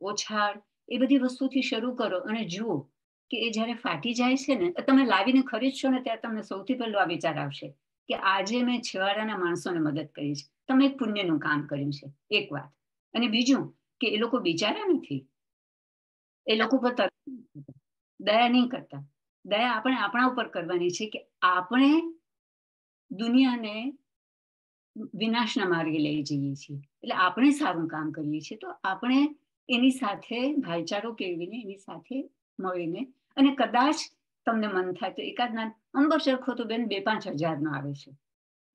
[SPEAKER 3] ઓછાડ એ બધી વસ્તુથી શરૂ કરો અને જુઓ કે એ જ્યારે ફાટી જાય છે ને તમે લાવીને ખરીદશો ને ત્યારે તમને સૌથી પહેલો આ વિચાર આવશે કે આજે મેં છેવાડાના માણસોને મદદ કરી છે તમે એક પુણ્યનું કામ કર્યું છે એક વાત અને બીજું કે એ લોકો બિચારા નથી એ લોકો પર દયા નહીં કરતા દયા આપણે આપણા ઉપર કરવાની છે કે આપણે દુનિયાને વિનાશના માર્ગે લઈ જઈએ છીએ એટલે આપણે સારું કામ કરીએ છીએ તો આપણે એની સાથે ભાઈચારો કેળવીને એની સાથે મળીને અને કદાચ તમને મન થાય તો એકાદ ના અંબર ચરખો તો બેન બે પાંચ હજારનો આવે છે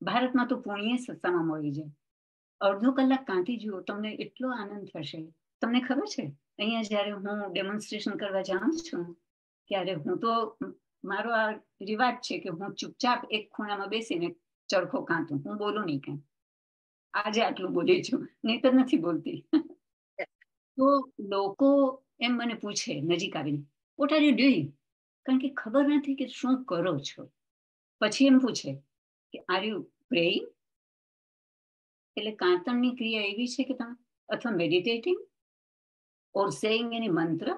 [SPEAKER 3] ભારતમાં તો પુણ્ય સસ્તામાં મળી જાય અડધો કલાક કાંથી જુઓ તમને એટલો આનંદ થશે તમને ખબર છે અહીંયા જ્યારે હું ડેમોન્સ્ટ્રેશન કરવા જાઉં છું ત્યારે હું તો મારો આ રિવાજ છે કે હું ચૂપચાપ એક ખૂણામાં બેસીને ચરખો કાંતું હું બોલું નહીં કાંઈ આજે આટલું બોલી છું નહીં તો નથી બોલતી તો લોકો એમ મને પૂછે નજીક આવીને વોટ આર યુ ડુઈંગ કારણ કે ખબર નથી કે શું કરો છો
[SPEAKER 4] પછી એમ પૂછે કે આર યુ પ્રેઇંગ એટલે કાંતણની ક્રિયા એવી છે કે તમે અથવા મેડિટેટિંગ ઓર સેઇંગ એની
[SPEAKER 3] મંત્ર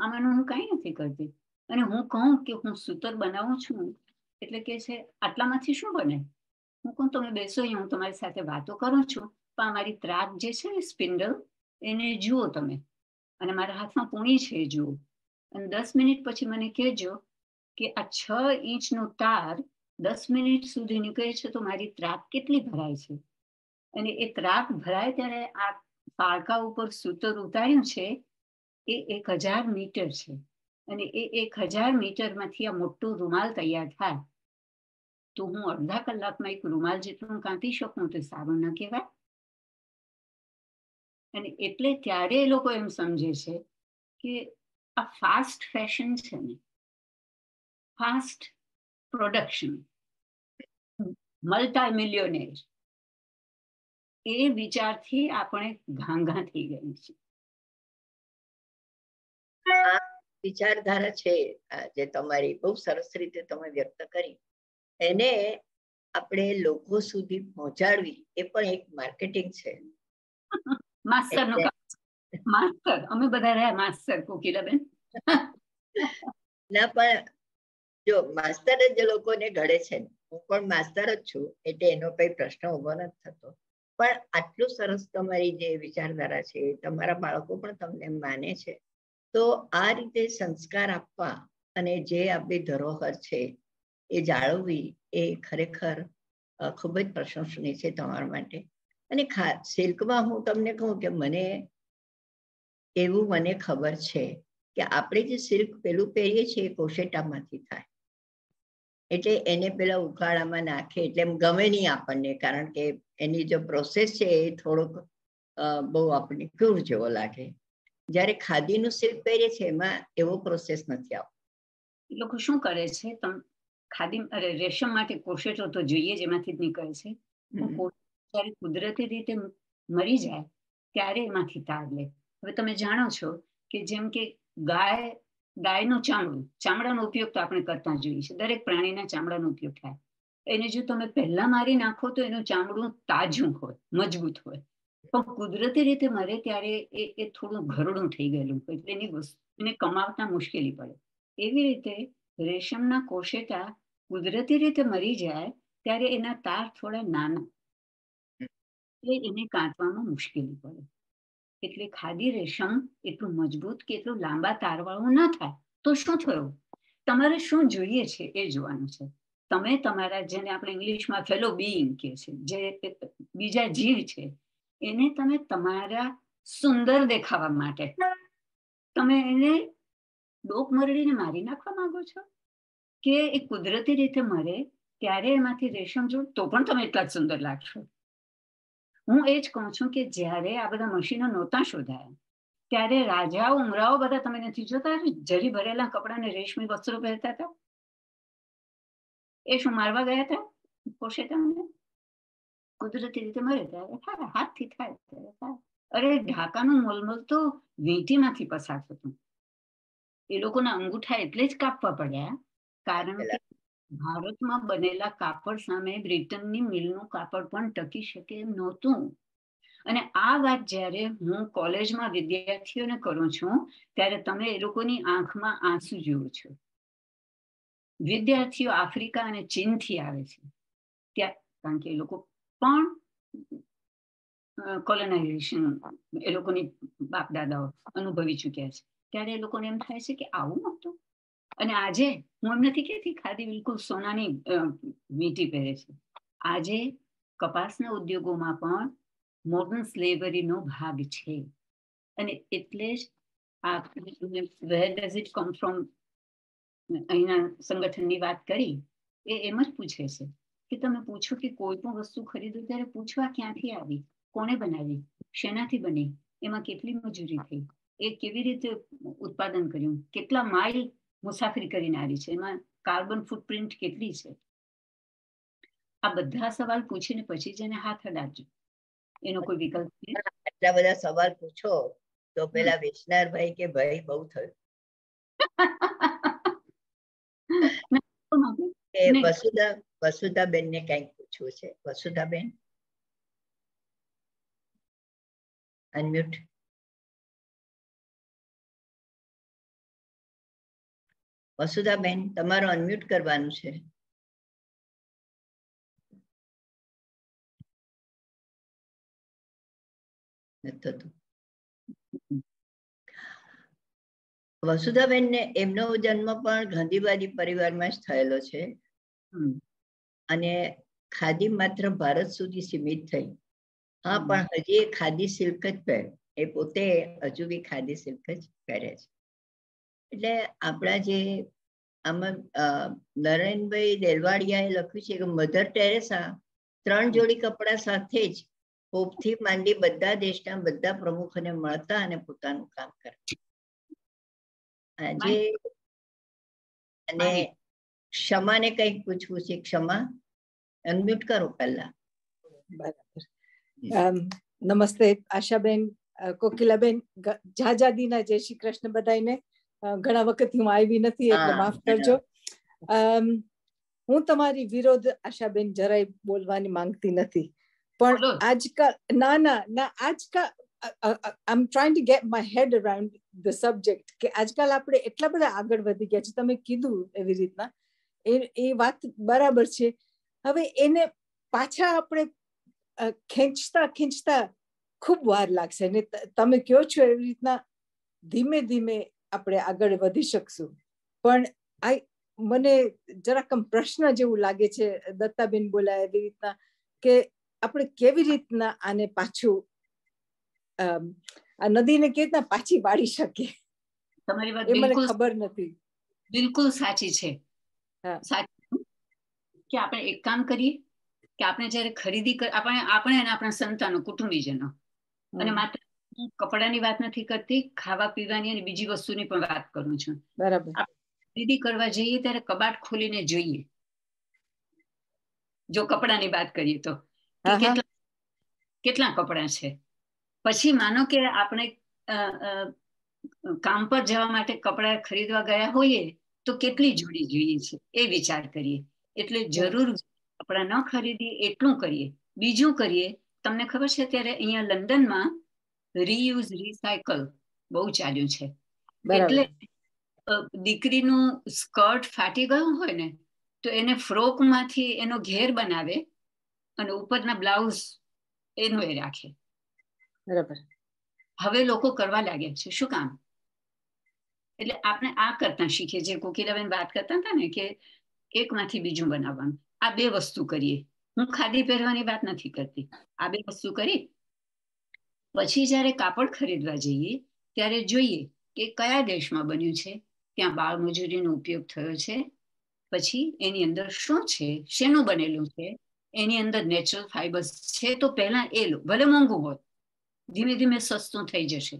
[SPEAKER 3] આમાંનું હું કાંઈ નથી કરતી અને હું કહું કે હું સૂતર બનાવું છું એટલે કે છે આટલામાંથી શું બને હું કહું તમે બેસો હું તમારી સાથે વાતો કરું છું પણ અમારી ત્રાક જે છે ને સ્પિન્ડલ એને જુઓ તમે અને મારા હાથમાં પૂણી છે એ જુઓ અને દસ મિનિટ પછી મને કહેજો કે આ છ ઇંચનો તાર દસ મિનિટ સુધી નીકળે છે તો મારી ત્રાક કેટલી ભરાય છે અને એ ત્રાક ભરાય ત્યારે આ પાળકા ઉપર સૂતર ઉતાર્યું છે એ એક હજાર મીટર છે અને એ એક હજાર મીટરમાંથી આ મોટો રૂમાલ તૈયાર થાય તો હું અડધા કલાકમાં એક રૂમાલ જેટલું કાંતી શકું તો સારું ન
[SPEAKER 4] કહેવાય અને એટલે ત્યારે એ લોકો એમ સમજે છે કે આ ફાસ્ટ ફેશન છે ને ફાસ્ટ પ્રોડક્શન મલ્ટા મિલિયોનેર એ વિચારથી આપણે ઘાંઘા થઈ ગઈ
[SPEAKER 1] છે વિચારધારા છે જે તમારી બહુ સરસ રીતે તમે વ્યક્ત કરી એને આપણે લોકો સુધી પહોંચાડવી એ પણ એક માર્કેટિંગ છે
[SPEAKER 3] માસ્ટર નું માસ્ટર અમે બધા રહ્યા
[SPEAKER 1] માસ્ટર કોકિલાબેન ના પણ જો માસ્ટર જ લોકોને ઘડે છે હું પણ માસ્ટર જ છું એટલે એનો કઈ પ્રશ્ન ઉભો નથી થતો પણ આટલું સરસ તમારી જે વિચારધારા છે તમારા બાળકો પણ તમને માને છે તો આ રીતે સંસ્કાર આપવા અને જે આપણી ધરોહર છે એ જાળવવી એ ખરેખર ખૂબ જ પ્રશંસનીય છે તમારા માટે અને સિલ્કમાં હું તમને કહું કે મને એવું મને ખબર છે કે આપણે જે સિલ્ક પેલું પહેરીએ છીએ એ કોશેટામાંથી થાય એટલે એને પેલા ઉકાળામાં નાખે એટલે એમ ગમે નહીં આપણને કારણ કે એની જે પ્રોસેસ છે એ થોડોક બહુ આપણને ક્યુર જેવો લાગે જ્યારે ખાદીનું સિલ્ક પહેરીએ છીએ એમાં એવો પ્રોસેસ નથી આવતો લોકો શું કરે છે
[SPEAKER 3] ખાદી અરે રેશમ માટે કોશેટો તો જોઈએ જેમાંથી જ નીકળે છે જ્યારે કુદરતી રીતે મરી જાય ત્યારે એમાંથી તાર લે હવે તમે જાણો છો કે જેમ કે ગાય ગાયનું ચામડું ચામડાનો ઉપયોગ તો આપણે કરતા જોઈએ છે દરેક પ્રાણીના ચામડાનો ઉપયોગ થાય એને જો તમે પહેલા મારી નાખો તો એનું ચામડું તાજું હોય મજબૂત હોય પણ કુદરતી રીતે મરે ત્યારે એ એ થોડું ઘરડું થઈ ગયેલું હોય એટલે એની એને કમાવતા મુશ્કેલી પડે એવી રીતે રેશમના કોશેટા કુદરતી રીતે મરી જાય ત્યારે એના તાર થોડા નાના એટલે એને કાંતવામાં મુશ્કેલી પડે એટલે ખાદી રેશમ એટલું મજબૂત કે એટલું લાંબા તારવાળું ના થાય તો શું થયું તમારે શું જોઈએ છે એ જોવાનું છે તમે તમારા જેને આપણે ઇંગ્લિશમાં ફેલો બીઈંગ કે છે જે બીજા જીવ છે એને તમે તમારા સુંદર દેખાવા માટે તમે એને ડોક મરડીને મારી નાખવા માંગો છો કે એ કુદરતી રીતે મરે ત્યારે એમાંથી રેશમ જો તો પણ તમે એટલા જ સુંદર લાગશો હું એ જ કહું છું કે જ્યારે આ બધા મશીનો નહોતા શોધાયા ત્યારે રાજાઓ ઉમરાઓ બધા તમે નથી જોતા જરી ભરેલા કપડાને રેશમી વસ્ત્રો પહેરતા હતા એ શું મારવા ગયા હતા પોષે તમને કુદરતી રીતે મરે ત્યારે થાય હાથથી થાય ત્યારે થાય અરે ઢાકાનું મોલમોલ તો વીંટીમાંથી પસાર થતું એ લોકોના અંગૂઠા એટલે જ કાપવા પડ્યા કારણ કે ભારતમાં બનેલા કાપડ સામે બ્રિટનની મિલનું કાપડ પણ ટકી શકે એમ નહોતું અને આ વાત જ્યારે હું કોલેજમાં વિદ્યાર્થીઓને કરું છું ત્યારે તમે એ લોકોની આંખમાં આંસુ જુઓ છો વિદ્યાર્થીઓ આફ્રિકા અને ચીનથી આવે છે ત્યાં કારણ કે એ લોકો પણ કોલોનાઇઝેશન એ લોકોની બાપ દાદાઓ અનુભવી ચૂક્યા છે ત્યારે એ લોકોને એમ થાય છે કે આવું નહોતું અને આજે હું એમ નથી કેતી ખાદી બિલકુલ સોનાની મીટી પહેરે છે આજે કપાસના ઉદ્યોગોમાં પણ મોડર્ન સ્લેવરીનો ભાગ છે અને એટલે જ આ where does it come from અહીંના સંગઠનની વાત કરી એ એમ જ પૂછે છે કે તમે પૂછો કે કોઈ પણ વસ્તુ ખરીદો ત્યારે પૂછવા ક્યાંથી આવી કોણે બનાવી શેનાથી બની એમાં કેટલી મજૂરી થઈ એ કેવી રીતે ઉત્પાદન કર્યું કેટલા માઇલ મુસાફરી કરીને આવી છે એમાં કાર્બન ફૂટપ્રિન્ટ કેટલી છે આ બધા સવાલ પૂછીને પછી જેને હાથ અડાડજો એનો કોઈ વિકલ્પ
[SPEAKER 1] આટલા બધા સવાલ પૂછો તો પેલા વેચનાર ભાઈ કે ભાઈ બહુ થયું
[SPEAKER 4] વસુધા વસુધાબેન ને કઈક પૂછવું છે વસુધાબેન અનમ્યુટ વસુધાબેન તમારો અનમ્યુટ કરવાનું છે
[SPEAKER 1] વસુધાબેનને એમનો જન્મ પણ ગાંધીવાદી પરિવારમાં જ થયેલો છે અને ખાદી માત્ર ભારત સુધી સીમિત થઈ હા પણ હજી એ ખાદી સિલ્ક જ પહેર એ પોતે હજુ બી ખાદી સિલ્ક જ પહેરે છે એટલે આપણા જે આમાં નારાયણભાઈ દેલવાડિયાએ લખ્યું છે કે મધર ટેરેસા ત્રણ જોડી કપડા સાથે જ હોપથી માંડી બધા દેશના બધા પ્રમુખોને મળતા અને પોતાનું
[SPEAKER 4] કામ કરતા આજે અને ક્ષમાને કંઈક
[SPEAKER 6] પૂછવું છે ક્ષમા અનમ્યુટ કરો પહેલા બરાબર નમસ્તે આશાબેન કોકિલાબેન જાજાદીના જય શ્રી કૃષ્ણ ને ઘણા વખત હું આવી નથી એટલે માફ કરજો હું તમારી વિરોધ આશાબેન જરાય બોલવાની માંગતી નથી પણ આજકાલ ના ના ના આજકાલ I'm trying to get my head around the subject કે આજકાલ આપણે એટલા બધા આગળ વધી ગયા છે તમે કીધું એવી રીતના એ એ વાત બરાબર છે હવે એને પાછા આપણે ખેંચતા ખેંચતા ખૂબ વાર લાગશે અને તમે કહો છો એવી રીતના ધીમે ધીમે આપણે આગળ વધી શકશું પણ આ મને જરાક પ્રશ્ન જેવું લાગે છે દત્તાબેન બોલાય એવી રીતના કે આપણે કેવી રીતના આને પાછું આ નદીને કેવી રીતના પાછી વાળી શકીએ
[SPEAKER 3] તમારી વાત મને ખબર
[SPEAKER 6] નથી બિલકુલ સાચી છે સાચી
[SPEAKER 3] કે આપણે એક કામ કરીએ કે આપણે જયારે ખરીદી આપણે આપણે અને આપણા સંતાનો કુટુંબીજનો અને માત્ર હું કપડાની વાત નથી કરતી ખાવા પીવાની અને બીજી વસ્તુની પણ વાત કરું છું બરાબર ખરીદી કરવા જઈએ ત્યારે કબાટ ખોલીને જોઈએ જો કપડાની વાત કરીએ તો કેટલા કપડા છે પછી માનો કે આપણે કામ પર જવા માટે કપડા ખરીદવા ગયા હોઈએ તો કેટલી જોડી જોઈએ છે એ વિચાર કરીએ એટલે જરૂર કપડા ન ખરીદી એટલું કરીએ બીજું કરીએ તમને ખબર છે અત્યારે અહીંયા લંડનમાં રીયુઝ રિસાયકલ બહુ ચાલ્યું છે એટલે દીકરીનું સ્કર્ટ ફાટી ગયું હોય ને તો એને ફ્રોકમાંથી એનો ઘેર બનાવે અને ઉપરના બ્લાઉઝ એનો એ રાખે બરાબર હવે લોકો કરવા લાગ્યા છે શું કામ એટલે આપણે આ કરતા શીખીએ જે કોકિલાબેન વાત કરતા હતા ને કે એકમાંથી બીજું બનાવવાનું આ બે વસ્તુ કરીએ હું ખાદી પહેરવાની વાત નથી કરતી આ બે વસ્તુ કરી પછી જ્યારે કાપડ ખરીદવા જઈએ ત્યારે જોઈએ કે કયા દેશમાં બન્યું છે ત્યાં બાળ મજૂરીનો ઉપયોગ થયો છે પછી એની અંદર શું છે શેનું બનેલું છે એની અંદર નેચરલ ફાઈબર્સ છે તો પહેલા એ લો ભલે મોંઘું હોય ધીમે ધીમે સસ્તું થઈ જશે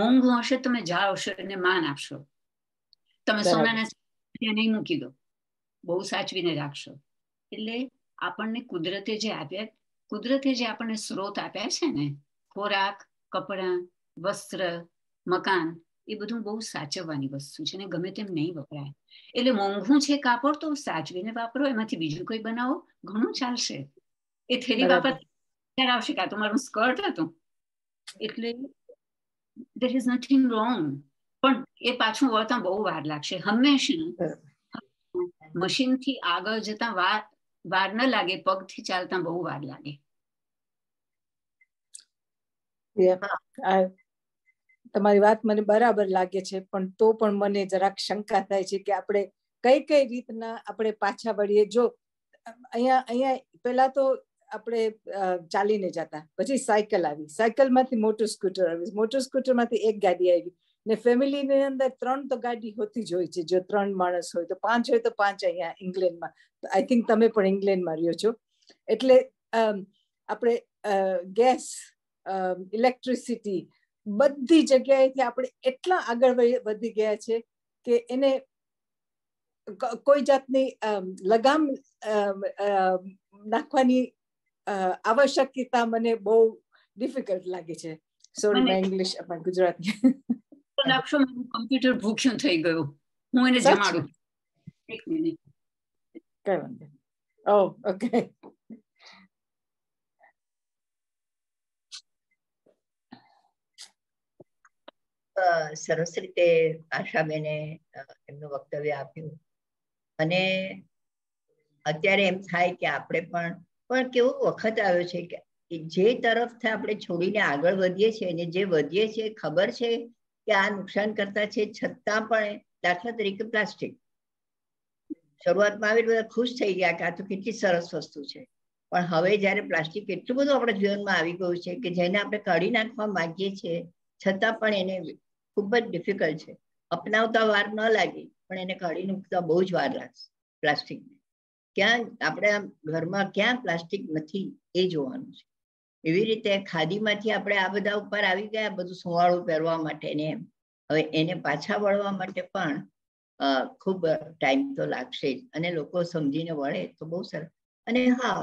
[SPEAKER 3] મોંઘું હશે તમે જાળવશો એને માન આપશો તમે સોનાના નહીં મૂકી દો બહુ સાચવીને રાખશો એટલે આપણને કુદરતે જે આપ્યા કુદરતે જે આપણને સ્ત્રોત આપ્યા છે ને ખોરાક કપડાં વસ્ત્ર મકાન એ બધું બહુ સાચવવાની વસ્તુ છે અને ગમે તેમ નહીં વપરાય એટલે મોંઘું છે કાપડ તો સાચવીને વાપરો એમાંથી બીજું કોઈ બનાવો ઘણું ચાલશે એ થેલી વાપરતા આવશે કાં તો મારું સ્કર્ટ હતું એટલે દેર ઇઝ નથિંગ રોંગ પણ એ પાછું વળતા બહુ વાર લાગશે હંમેશા મશીનથી આગળ જતા વાર વાર ન લાગે પગથી ચાલતા બહુ વાર લાગે
[SPEAKER 6] તમારી વાત મને બરાબર લાગે છે પણ તો પણ મને જરાક શંકા થાય છે કે આપણે કઈ કઈ રીતના આપણે પાછા વળીએ જો અહીંયા અહીંયા પેલા તો આપણે ચાલીને જતા પછી સાયકલ આવી સાયકલમાંથી મોટર સ્કૂટર આવી મોટર સ્કૂટરમાંથી એક ગાડી આવી ને ફેમિલીની અંદર ત્રણ તો ગાડી હોતી જ હોય છે જો ત્રણ માણસ હોય તો પાંચ હોય તો પાંચ અહીંયા ઇંગ્લેન્ડમાં આઈ થિંક તમે પણ ઇંગ્લેન્ડમાં રહ્યો છો એટલે આપણે ગેસ ઇલેક્ટ્રિસિટી બધી જગ્યાએથી આપણે એટલા આગળ વધી ગયા છે કે એને કોઈ જાતની લગામ નાખવાની આવશ્યકતા મને બહુ ડિફિકલ્ટ લાગે છે સોરી મેં ઇંગ્લિશ પણ ગુજરાતી લાગશો મારું
[SPEAKER 3] કમ્પ્યુટર ભૂખ્યું થઈ ગયું હું એને જમાડું એક મિનિટ કઈ
[SPEAKER 4] વાંધો ઓ ઓકે oh, સરસ રીતે
[SPEAKER 1] આશાબેને એમનું વક્તવ્ય આપ્યું અને અત્યારે એમ થાય કે આપણે પણ પણ કેવો વખત આવ્યો છે કે જે તરફથી આપણે છોડીને આગળ વધીએ છીએ અને જે વધીએ છીએ ખબર છે કે આ નુકસાન કરતા છે છતાં પણ દાખલા તરીકે પ્લાસ્ટિક શરૂઆતમાં આવી બધા ખુશ થઈ ગયા કે આ તો કેટલી સરસ વસ્તુ છે પણ હવે જ્યારે પ્લાસ્ટિક એટલું બધું આપણા જીવનમાં આવી ગયું છે કે જેને આપણે કાઢી નાખવા માંગીએ છીએ છતાં પણ એને ખૂબ જ ડિફિકલ્ટ છે અપનાવતા વાર ન લાગી પણ એને કાઢી મૂકતા બહુ જ વાર લાગશે પ્લાસ્ટિકને ક્યાં આપણે ઘરમાં ક્યાં પ્લાસ્ટિક નથી એ જોવાનું છે એવી રીતે ખાદીમાંથી આપણે આ બધા ઉપર આવી ગયા બધું સુવાળું પહેરવા માટે ને એમ હવે એને પાછા વળવા માટે પણ ખૂબ ટાઈમ તો લાગશે જ અને લોકો સમજીને વળે તો બહુ સરસ અને હા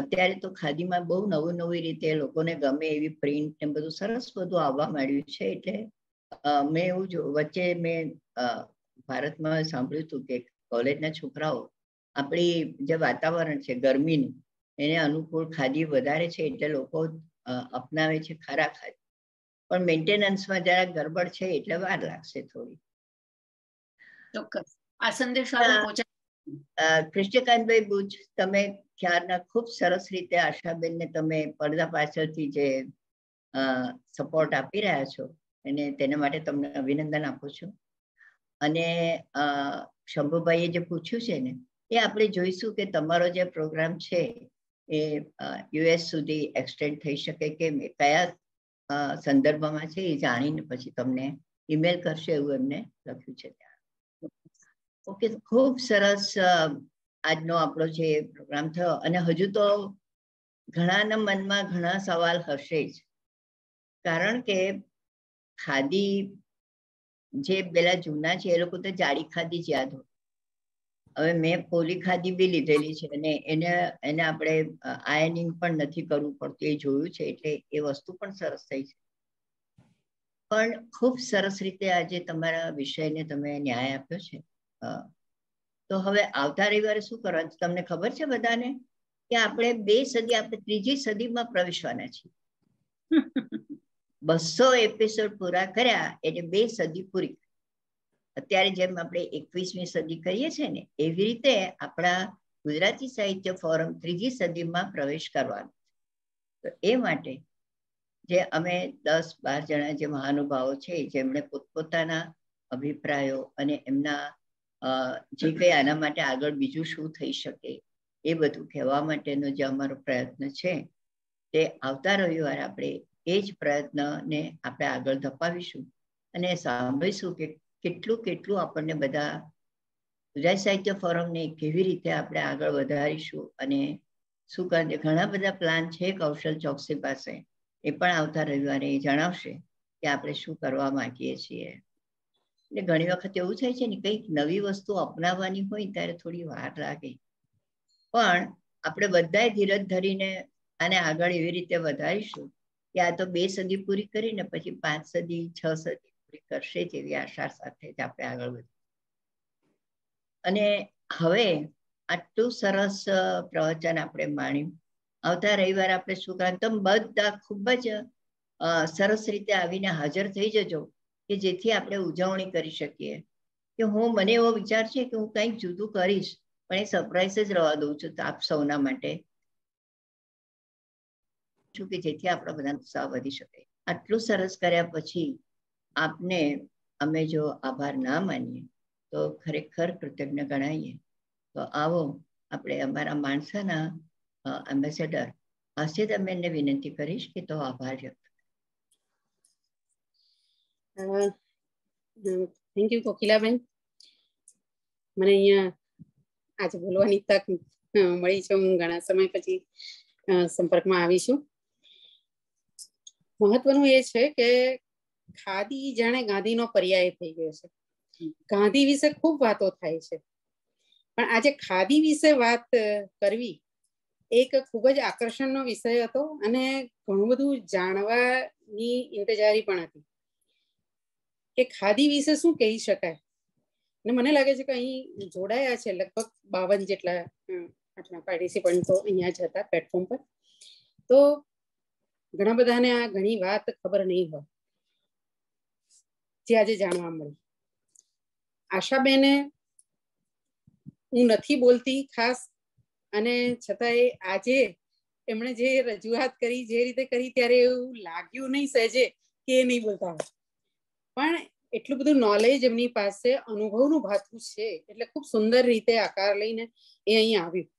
[SPEAKER 1] અત્યારે તો ખાદીમાં બહુ નવી નવી રીતે લોકોને ગમે એવી પ્રિન્ટ ને બધું સરસ બધું આવવા માંડ્યું છે એટલે મેં એવું જો વચ્ચે મેં ભારતમાં સાંભળ્યું હતું કે કોલેજના છોકરાઓ આપણી જે વાતાવરણ છે ગરમીનું એને અનુકૂળ ખાદી વધારે છે એટલે લોકો અપનાવે છે ખરા ખાદી પણ મેન્ટેનન્સમાં જરા ગરબડ છે એટલે વાર લાગશે થોડી ચોક્કસ આ બુજ તમે ખ્યાલના ખૂબ સરસ રીતે આશાબેનને તમે પડદા પાછળથી જે સપોર્ટ આપી રહ્યા છો અને તેના માટે તમને અભિનંદન આપું છું અને શંભુભાઈએ જે પૂછ્યું છે ને એ આપણે જોઈશું કે તમારો જે પ્રોગ્રામ છે એ યુએસ સુધી એક્સટેન્ડ થઈ શકે કે કયા સંદર્ભમાં છે એ જાણીને પછી તમને ઈમેલ કરશે એવું એમને લખ્યું છે ત્યાં ઓકે ખૂબ સરસ આજનો આપણો જે પ્રોગ્રામ થયો અને હજુ તો ઘણાના મનમાં ઘણા સવાલ હશે જ કારણ કે ખાદી જે પેલા જૂના છે એ લોકો તો જાડી ખાદી જ યાદ હોય હવે મેં પોલી ખાદી બી લીધેલી છે અને એને એને આપણે આયનિંગ પણ નથી કરવું પડતું એ જોયું છે એટલે એ વસ્તુ પણ સરસ થઈ છે પણ ખૂબ સરસ રીતે આજે તમારા વિષયને તમે ન્યાય આપ્યો છે તો હવે આવતા રવિવારે શું કરવાનું તમને ખબર છે બધાને કે આપણે બે સદી આપણે ત્રીજી સદીમાં પ્રવેશવાના છીએ બસો એપિસોડ પૂરા કર્યા એટલે બે સદી પૂરી અત્યારે જેમ આપણે એકવીસમી સદી કરીએ છીએ ને એવી રીતે આપણા ગુજરાતી સાહિત્ય ફોરમ ત્રીજી સદીમાં પ્રવેશ કરવાનો તો એ માટે જે અમે દસ બાર જણા જે મહાનુભાવો છે જેમણે પોતપોતાના અભિપ્રાયો અને એમના જે કંઈ આના માટે આગળ બીજું શું થઈ શકે એ બધું કહેવા માટેનો જે અમારો પ્રયત્ન છે તે આવતા રવિવાર આપણે એ જ પ્રયત્નને આપણે આગળ ધપાવીશું અને સાંભળીશું કે કેટલું કેટલું આપણને બધા ગુજરાત સાહિત્ય ફોરમને કેવી રીતે આપણે આગળ વધારીશું અને શું કરે ઘણા બધા પ્લાન છે કૌશલ ચોકસી પાસે એ પણ આવતા રવિવારે એ જણાવશે કે આપણે શું કરવા માંગીએ છીએ એટલે ઘણી વખત એવું થાય છે ને કંઈક નવી વસ્તુ અપનાવવાની હોય ત્યારે થોડી વાર લાગે પણ આપણે બધાએ ધીરજ ધરીને આને આગળ એવી રીતે વધારીશું કે આ તો બે સદી પૂરી કરીને પછી પાંચ સદી છ સદી પૂરી કરશે જેવી આશા સાથે જ આપણે આગળ વધી અને હવે આટલું સરસ પ્રવચન આપણે માણ્યું આવતા રવિવાર આપણે શું શુક્રાંતમ બધા ખૂબ જ સરસ રીતે આવીને હાજર થઈ જજો કે જેથી આપણે ઉજવણી કરી શકીએ કે હું મને એવો વિચાર છે કે હું કંઈક જુદું કરીશ પણ એ સરપ્રાઈઝ જ રવા દઉં છું આપ સૌના માટે છું કે જેથી આપણા બધા ઉત્સાહ વધી શકે આટલું સરસ કર્યા પછી આપને અમે જો આભાર ના માનીએ તો ખરેખર કૃતજ્ઞ ગણાઈએ તો આવો આપણે અમારા માણસાના એમ્બેસેડર હર્ષિત અમેનને વિનંતી કરીશ કે તો આભાર વ્યક્ત
[SPEAKER 7] થેન્ક યુ કોકિલાબેન મને અહીંયા આજે બોલવાની તક મળી છે હું ઘણા સમય પછી સંપર્કમાં આવીશું મહત્વનું એ છે કે ખાદી જાણે ગાંધીનો પર્યાય થઈ ગયો છે ગાંધી વિશે ખૂબ વાતો થાય છે પણ આજે ખાદી વિશે વાત કરવી એક ખૂબ જ આકર્ષણનો વિષય હતો અને ઘણું બધું જાણવાની ઇંતજારી પણ હતી કે ખાદી વિશે શું કહી શકાય અને મને લાગે છે કે અહીં જોડાયા છે લગભગ બાવન જેટલા આપણા પાર્ટિસિપન્ટો અહીંયા જ હતા પ્લેટફોર્મ પર તો ઘણા બધાને આ ઘણી વાત ખબર નહીં હોય જે આજે જાણવા મળી આશાબેને હું નથી બોલતી ખાસ અને છતાં એ આજે એમણે જે રજૂઆત કરી જે રીતે કરી ત્યારે એવું લાગ્યું નહીં સહેજે કે એ નહીં બોલતા હોય પણ એટલું બધું નોલેજ એમની પાસે અનુભવનું ભાથું છે એટલે ખૂબ સુંદર રીતે આકાર લઈને એ અહીં આવ્યું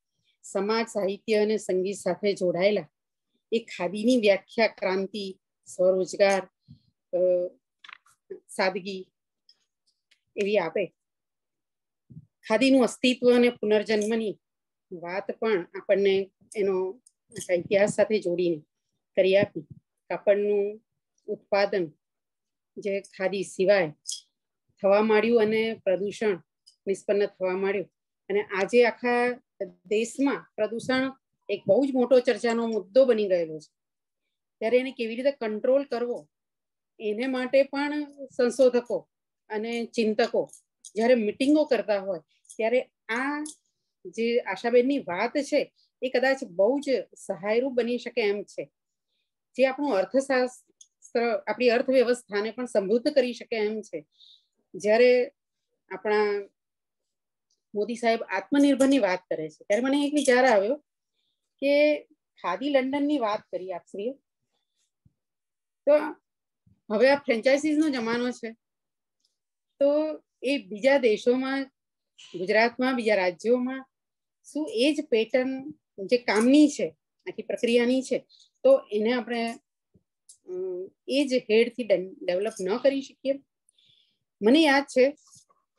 [SPEAKER 7] સમાજ સાહિત્ય અને સંગીત સાથે જોડાયેલા એ ખાદીની વ્યાખ્યા ક્રાંતિ સ્વરોજગાર સાદગી એવી આપે ખાદીનું અસ્તિત્વ અને પુનર્જન્મની વાત પણ આપણને એનો ઇતિહાસ સાથે જોડીને કરી આપી કાપડનું ઉત્પાદન જે ખાદી સિવાય થવા માંડ્યું અને પ્રદૂષણ નિષ્પન્ન થવા માંડ્યું અને આજે આખા દેશમાં પ્રદૂષણ એક બહુ જ મોટો ચર્ચાનો મુદ્દો બની ગયેલો છે ત્યારે એને કેવી રીતે કંટ્રોલ કરવો એને માટે પણ સંશોધકો અને ચિંતકો જ્યારે મિટિંગો કરતા હોય ત્યારે આ જે આશાબેનની વાત છે એ કદાચ બહુ જ સહાયરૂપ બની શકે એમ છે જે આપણું અર્થશાસ્ત્ર આપણી અર્થવ્યવસ્થાને પણ સમૃદ્ધ કરી શકે એમ છે જ્યારે આપણા મોદી સાહેબ આત્મનિર્ભરની વાત કરે છે ત્યારે મને એક વિચાર આવ્યો કે ખાદી લંડન ની વાત કરી આપશ્રીએ તો હવે આ ફ્રેન્ચાઇઝીસ નો જમાનો છે તો એ બીજા દેશોમાં ગુજરાતમાં બીજા રાજ્યોમાં શું એ જ પેટર્ન જે કામની છે આખી પ્રક્રિયાની છે તો એને આપણે એ જ હેડથી ડેવલપ ન કરી શકીએ મને યાદ છે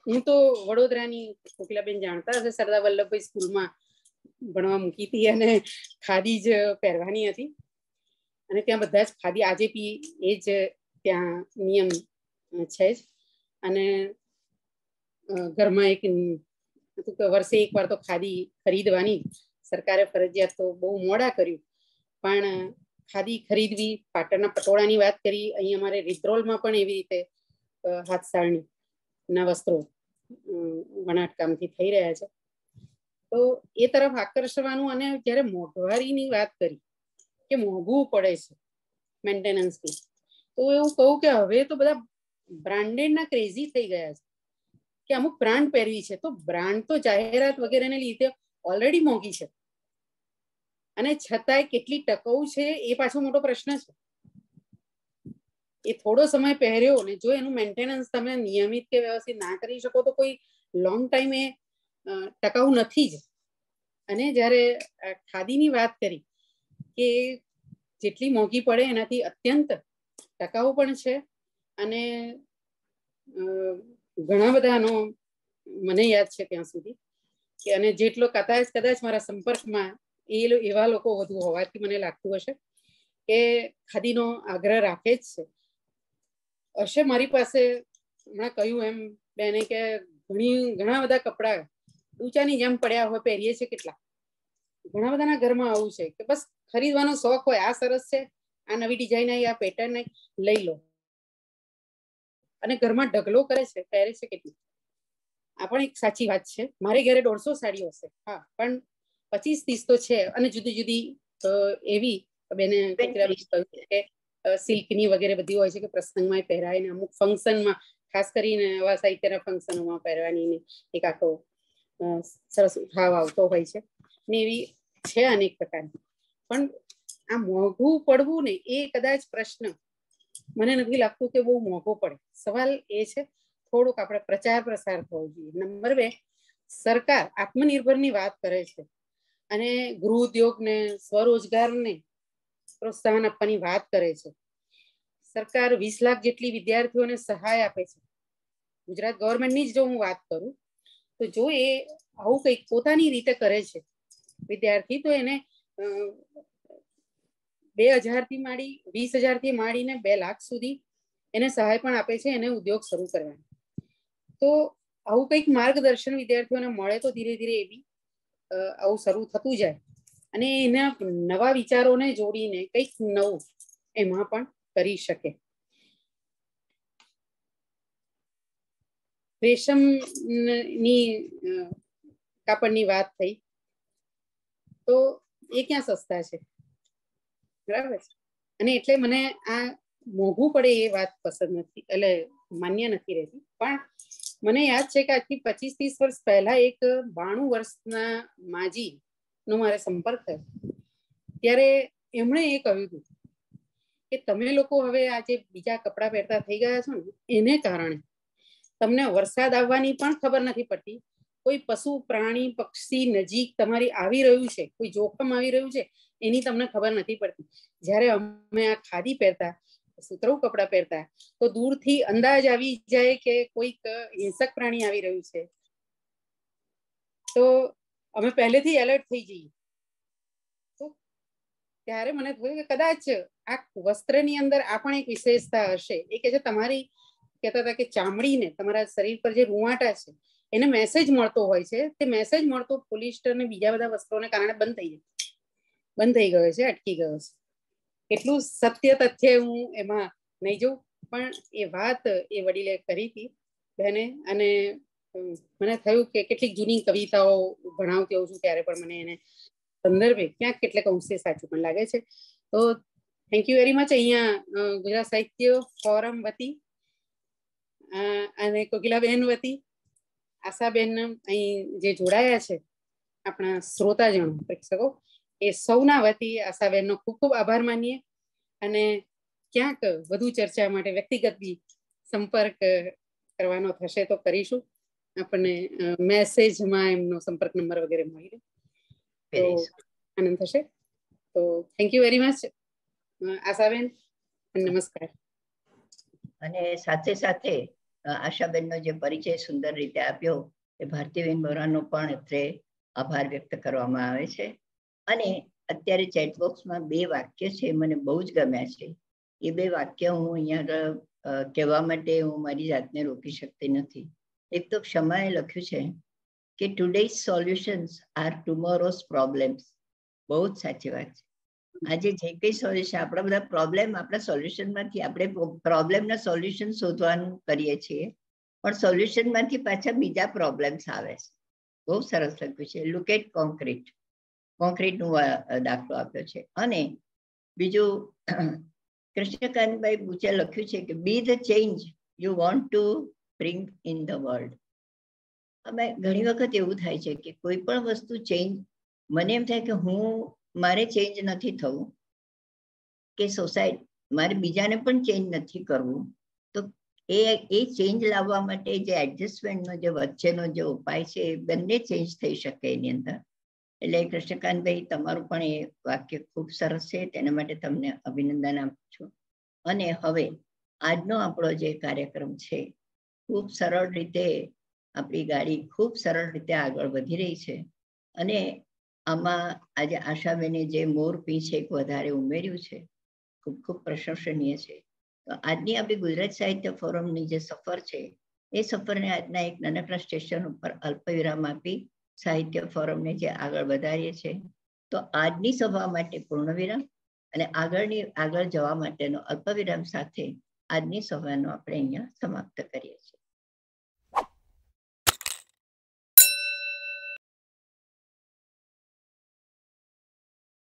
[SPEAKER 7] હું તો વડોદરાની કોકલાબેન જાણતા હશે સરદાર વલ્લભભાઈ સ્કૂલમાં ભણવા મૂકી હતી અને ખાદી જ પહેરવાની હતી અને ત્યાં બધા જ ખાદી આજે બી એ જ ત્યાં નિયમ છે જ અને ઘરમાં એક વર્ષે એક વાર તો ખાદી ખરીદવાની સરકારે ફરજિયાત તો બહુ મોડા કર્યું પણ ખાદી ખરીદવી પાટણના પટોળાની વાત કરી અહીં અમારે રિદ્રોલમાં પણ એવી રીતે હાથસાળની ના વસ્ત્રો વણાટકામથી થઈ રહ્યા છે તો એ તરફ આકર્ષવાનું અને જ્યારે મોંઘવારીની વાત કરી કે મોંઘું પડે છે મેન્ટેનન્સથી તો એવું કહું કે હવે તો બધા બ્રાન્ડેડના ક્રેઝી થઈ ગયા છે કે અમુક બ્રાન્ડ પહેરવી છે તો બ્રાન્ડ તો જાહેરાત વગેરેને લીધે ઓલરેડી મોંઘી છે અને છતાંય કેટલી ટકવું છે એ પાછો મોટો પ્રશ્ન છે એ થોડો સમય પહેર્યો ને જો એનું મેન્ટેનન્સ તમે નિયમિત કે વ્યવસ્થિત ના કરી શકો તો કોઈ લોંગ ટાઈમ એ ટકાઉ નથી જ અને જ્યારે ખાદીની વાત કરી કે જેટલી મોંઘી પડે એનાથી અત્યંત ટકાઉ પણ છે અને ઘણા બધાનો મને યાદ છે ત્યાં સુધી કે અને જેટલો કદાચ કદાચ મારા સંપર્કમાં એ એવા લોકો વધુ હોવાથી મને લાગતું હશે કે ખાદીનો આગ્રહ રાખે જ છે હશે મારી પાસે હમણાં કહ્યું એમ બેને કે ઘણી ઘણા બધા કપડાં ડૂચાની જેમ પડ્યા હોય પહેરીએ છીએ કેટલા ઘણા બધાના ઘરમાં આવું છે કે બસ ખરીદવાનો શોખ હોય આ સરસ છે આ નવી ડિઝાઇન આવી આ પેટર્ન આવી લઈ લો અને ઘરમાં ઢગલો કરે છે પહેરે છે કેટલી આ પણ એક સાચી વાત છે મારે ઘરે દોઢસો સાડીઓ હશે હા પણ પચીસ ત્રીસ તો છે અને જુદી જુદી એવી બેને કે સિલ્કની વગેરે બધી હોય છે કે પ્રસંગમાં પહેરાય ને અમુક ફંક્શનમાં ખાસ કરીને આવા સાહિત્યના ફંક્શનોમાં પહેરવાની એક આખો સરસ ઉઠાવ આવતો હોય છે ને એવી છે અનેક પ્રકારની પણ આ મોંઘું પડવું ને એ કદાચ પ્રશ્ન મને નથી લાગતું કે બહુ મોંઘો પડે સવાલ એ છે થોડુંક આપણે પ્રચાર પ્રસાર થવો જોઈએ નંબર બે સરકાર આત્મનિર્ભરની વાત કરે છે અને ગૃહ ઉદ્યોગને સ્વરોજગારને પ્રોત્સાહન આપવાની વાત કરે છે સરકાર વીસ લાખ જેટલી વિદ્યાર્થીઓને સહાય આપે છે ગુજરાત ગવર્મેન્ટની જ જો હું વાત કરું તો જો એ આવું કંઈક પોતાની રીતે કરે છે વિદ્યાર્થી તો એને બે હજારથી માંડી વીસ હજારથી માંડીને બે લાખ સુધી એને સહાય પણ આપે છે એને ઉદ્યોગ શરૂ કરવાનો તો આવું કંઈક માર્ગદર્શન વિદ્યાર્થીઓને મળે તો ધીરે ધીરે એ બી આવું શરૂ થતું જાય અને એના નવા વિચારોને જોડીને કંઈક નવું એમાં પણ કરી શકે રેશમ ની કાપડની વાત થઈ તો એ ક્યાં સસ્તા છે બરાબર અને એટલે મને આ મોંઘું પડે એ વાત પસંદ નથી એટલે માન્ય નથી રહેતી પણ મને યાદ છે કે આજથી પચીસ ત્રીસ વર્ષ પહેલા એક બાણું વર્ષના માજી નો મારે સંપર્ક થયો ત્યારે એમણે એ કહ્યું હતું કે તમે લોકો હવે આ જે બીજા કપડાં પહેરતા થઈ ગયા છો ને એને કારણે તમને વરસાદ આવવાની પણ ખબર નથી પડતી કોઈ પશુ પ્રાણી પક્ષી નજીક તમારી આવી રહ્યું છે કોઈ જોખમ આવી રહ્યું છે એની તમને ખબર નથી પડતી જ્યારે અમે આ ખાદી પહેરતા સુતરું કપડાં પહેરતા તો દૂરથી અંદાજ આવી જાય કે કોઈક હિંસક પ્રાણી આવી રહ્યું છે તો અમે પહેલેથી એલર્ટ થઈ જઈએ ત્યારે મને થયું કે કદાચ આ વસ્ત્રની અંદર આ પણ એક વિશેષતા હશે એ કે છે તમારી કહેતા હતા કે ચામડીને તમારા શરીર પર જે રૂવાટા છે એને મેસેજ મળતો હોય છે તે મેસેજ મળતો પોલિસ્ટર અને બીજા બધા વસ્ત્રોને કારણે બંધ થઈ જાય બંધ થઈ ગયો છે અટકી ગયો છે એટલું સત્ય તથ્ય હું એમાં નહીં જોઉં પણ એ વાત એ વડીલે કરી હતી બહેને અને મને થયું કે કેટલીક જૂની કવિતાઓ ભણાવતી હોઉં છું ત્યારે પણ મને એને સંદર્ભે ક્યાંક કેટલાક અંશે સાચું પણ લાગે છે તો થેન્ક યુ વેરી મચ અહીંયા ગુજરાત સાહિત્ય ફોરમ વતી અને કોકિલાબેન વતી આશાબેન અહીં જે જોડાયા છે આપણા શ્રોતાજનો પ્રેક્ષકો એ સૌના વતી આશાબેનનો ખૂબ ખૂબ આભાર માનીએ અને ક્યાંક વધુ ચર્ચા માટે વ્યક્તિગત બી સંપર્ક કરવાનો થશે તો કરીશું આપણને મેસેજમાં એમનો સંપર્ક નંબર વગેરે મળી રહે આનંદ થશે તો થેન્ક યુ વેરી મચ આશાબેન
[SPEAKER 1] નમસ્કાર અને સાથે સાથે આશાબેનનો જે પરિચય સુંદર રીતે આપ્યો એ ભારતીબેન બોરાનો પણ અત્રે આભાર વ્યક્ત કરવામાં આવે છે અને અત્યારે ચેટબોક્સમાં બે વાક્ય છે મને બહુ જ ગમ્યા છે એ બે વાક્ય હું અહીંયા કહેવા માટે હું મારી જાતને રોકી શકતી નથી એક તો ક્ષમાએ લખ્યું છે કે today's solutions are tomorrow's problems બહુ જ સાચી વાત છે આજે જે કઈ સોલ્યુશન આપણા બધા પ્રોબ્લેમ આપણા સોલ્યુશન માંથી આપણે પ્રોબ્લેમ ના સોલ્યુશન શોધવાનું કરીએ છીએ પણ સોલ્યુશનમાંથી પાછા બીજા પ્રોબ્લેમ્સ આવે છે બહુ સરસ લખ્યું છે લુકેટ કોન્ક્રીટ નું દાખલો આપ્યો છે અને બીજું કૃષ્ણકાંતભાઈ બુચે લખ્યું છે કે be the change you want to bring in the world અમે ઘણી વખત એવું થાય છે કે કોઈ પણ વસ્તુ ચેન્જ મને એમ થાય કે હું મારે ચેન્જ નથી થવું કે સોસાયટી મારે બીજાને પણ ચેન્જ નથી કરવું તો એ એ ચેન્જ લાવવા માટે જે એડજસ્ટમેન્ટનો જે વચ્ચેનો જે ઉપાય છે એ બંને ચેન્જ થઈ શકે એની અંદર એટલે કૃષ્ણકાંતભાઈ તમારું પણ એ વાક્ય ખૂબ સરસ છે તેના માટે તમને અભિનંદન આપું છું અને હવે આજનો આપણો જે કાર્યક્રમ છે ખૂબ સરળ રીતે આપણી ગાડી ખૂબ સરળ રીતે આગળ વધી રહી છે અને આમાં આજે આશાબેને જે મોર પીછ એક વધારે ઉમેર્યું છે ખૂબ ખૂબ પ્રશંસનીય છે તો આજની આપણી ગુજરાત સાહિત્ય ફોરમની જે સફર છે એ સફરને આજના એક નાનકડા સ્ટેશન ઉપર અલ્પ વિરામ આપી સાહિત્ય ફોરમને જે આગળ વધારીએ છે તો આજની સભા માટે પૂર્ણ વિરામ અને આગળની આગળ જવા માટેનો
[SPEAKER 4] અલ્પ વિરામ સાથે આજની સભાનો આપણે અહીંયા સમાપ્ત કરીએ છીએ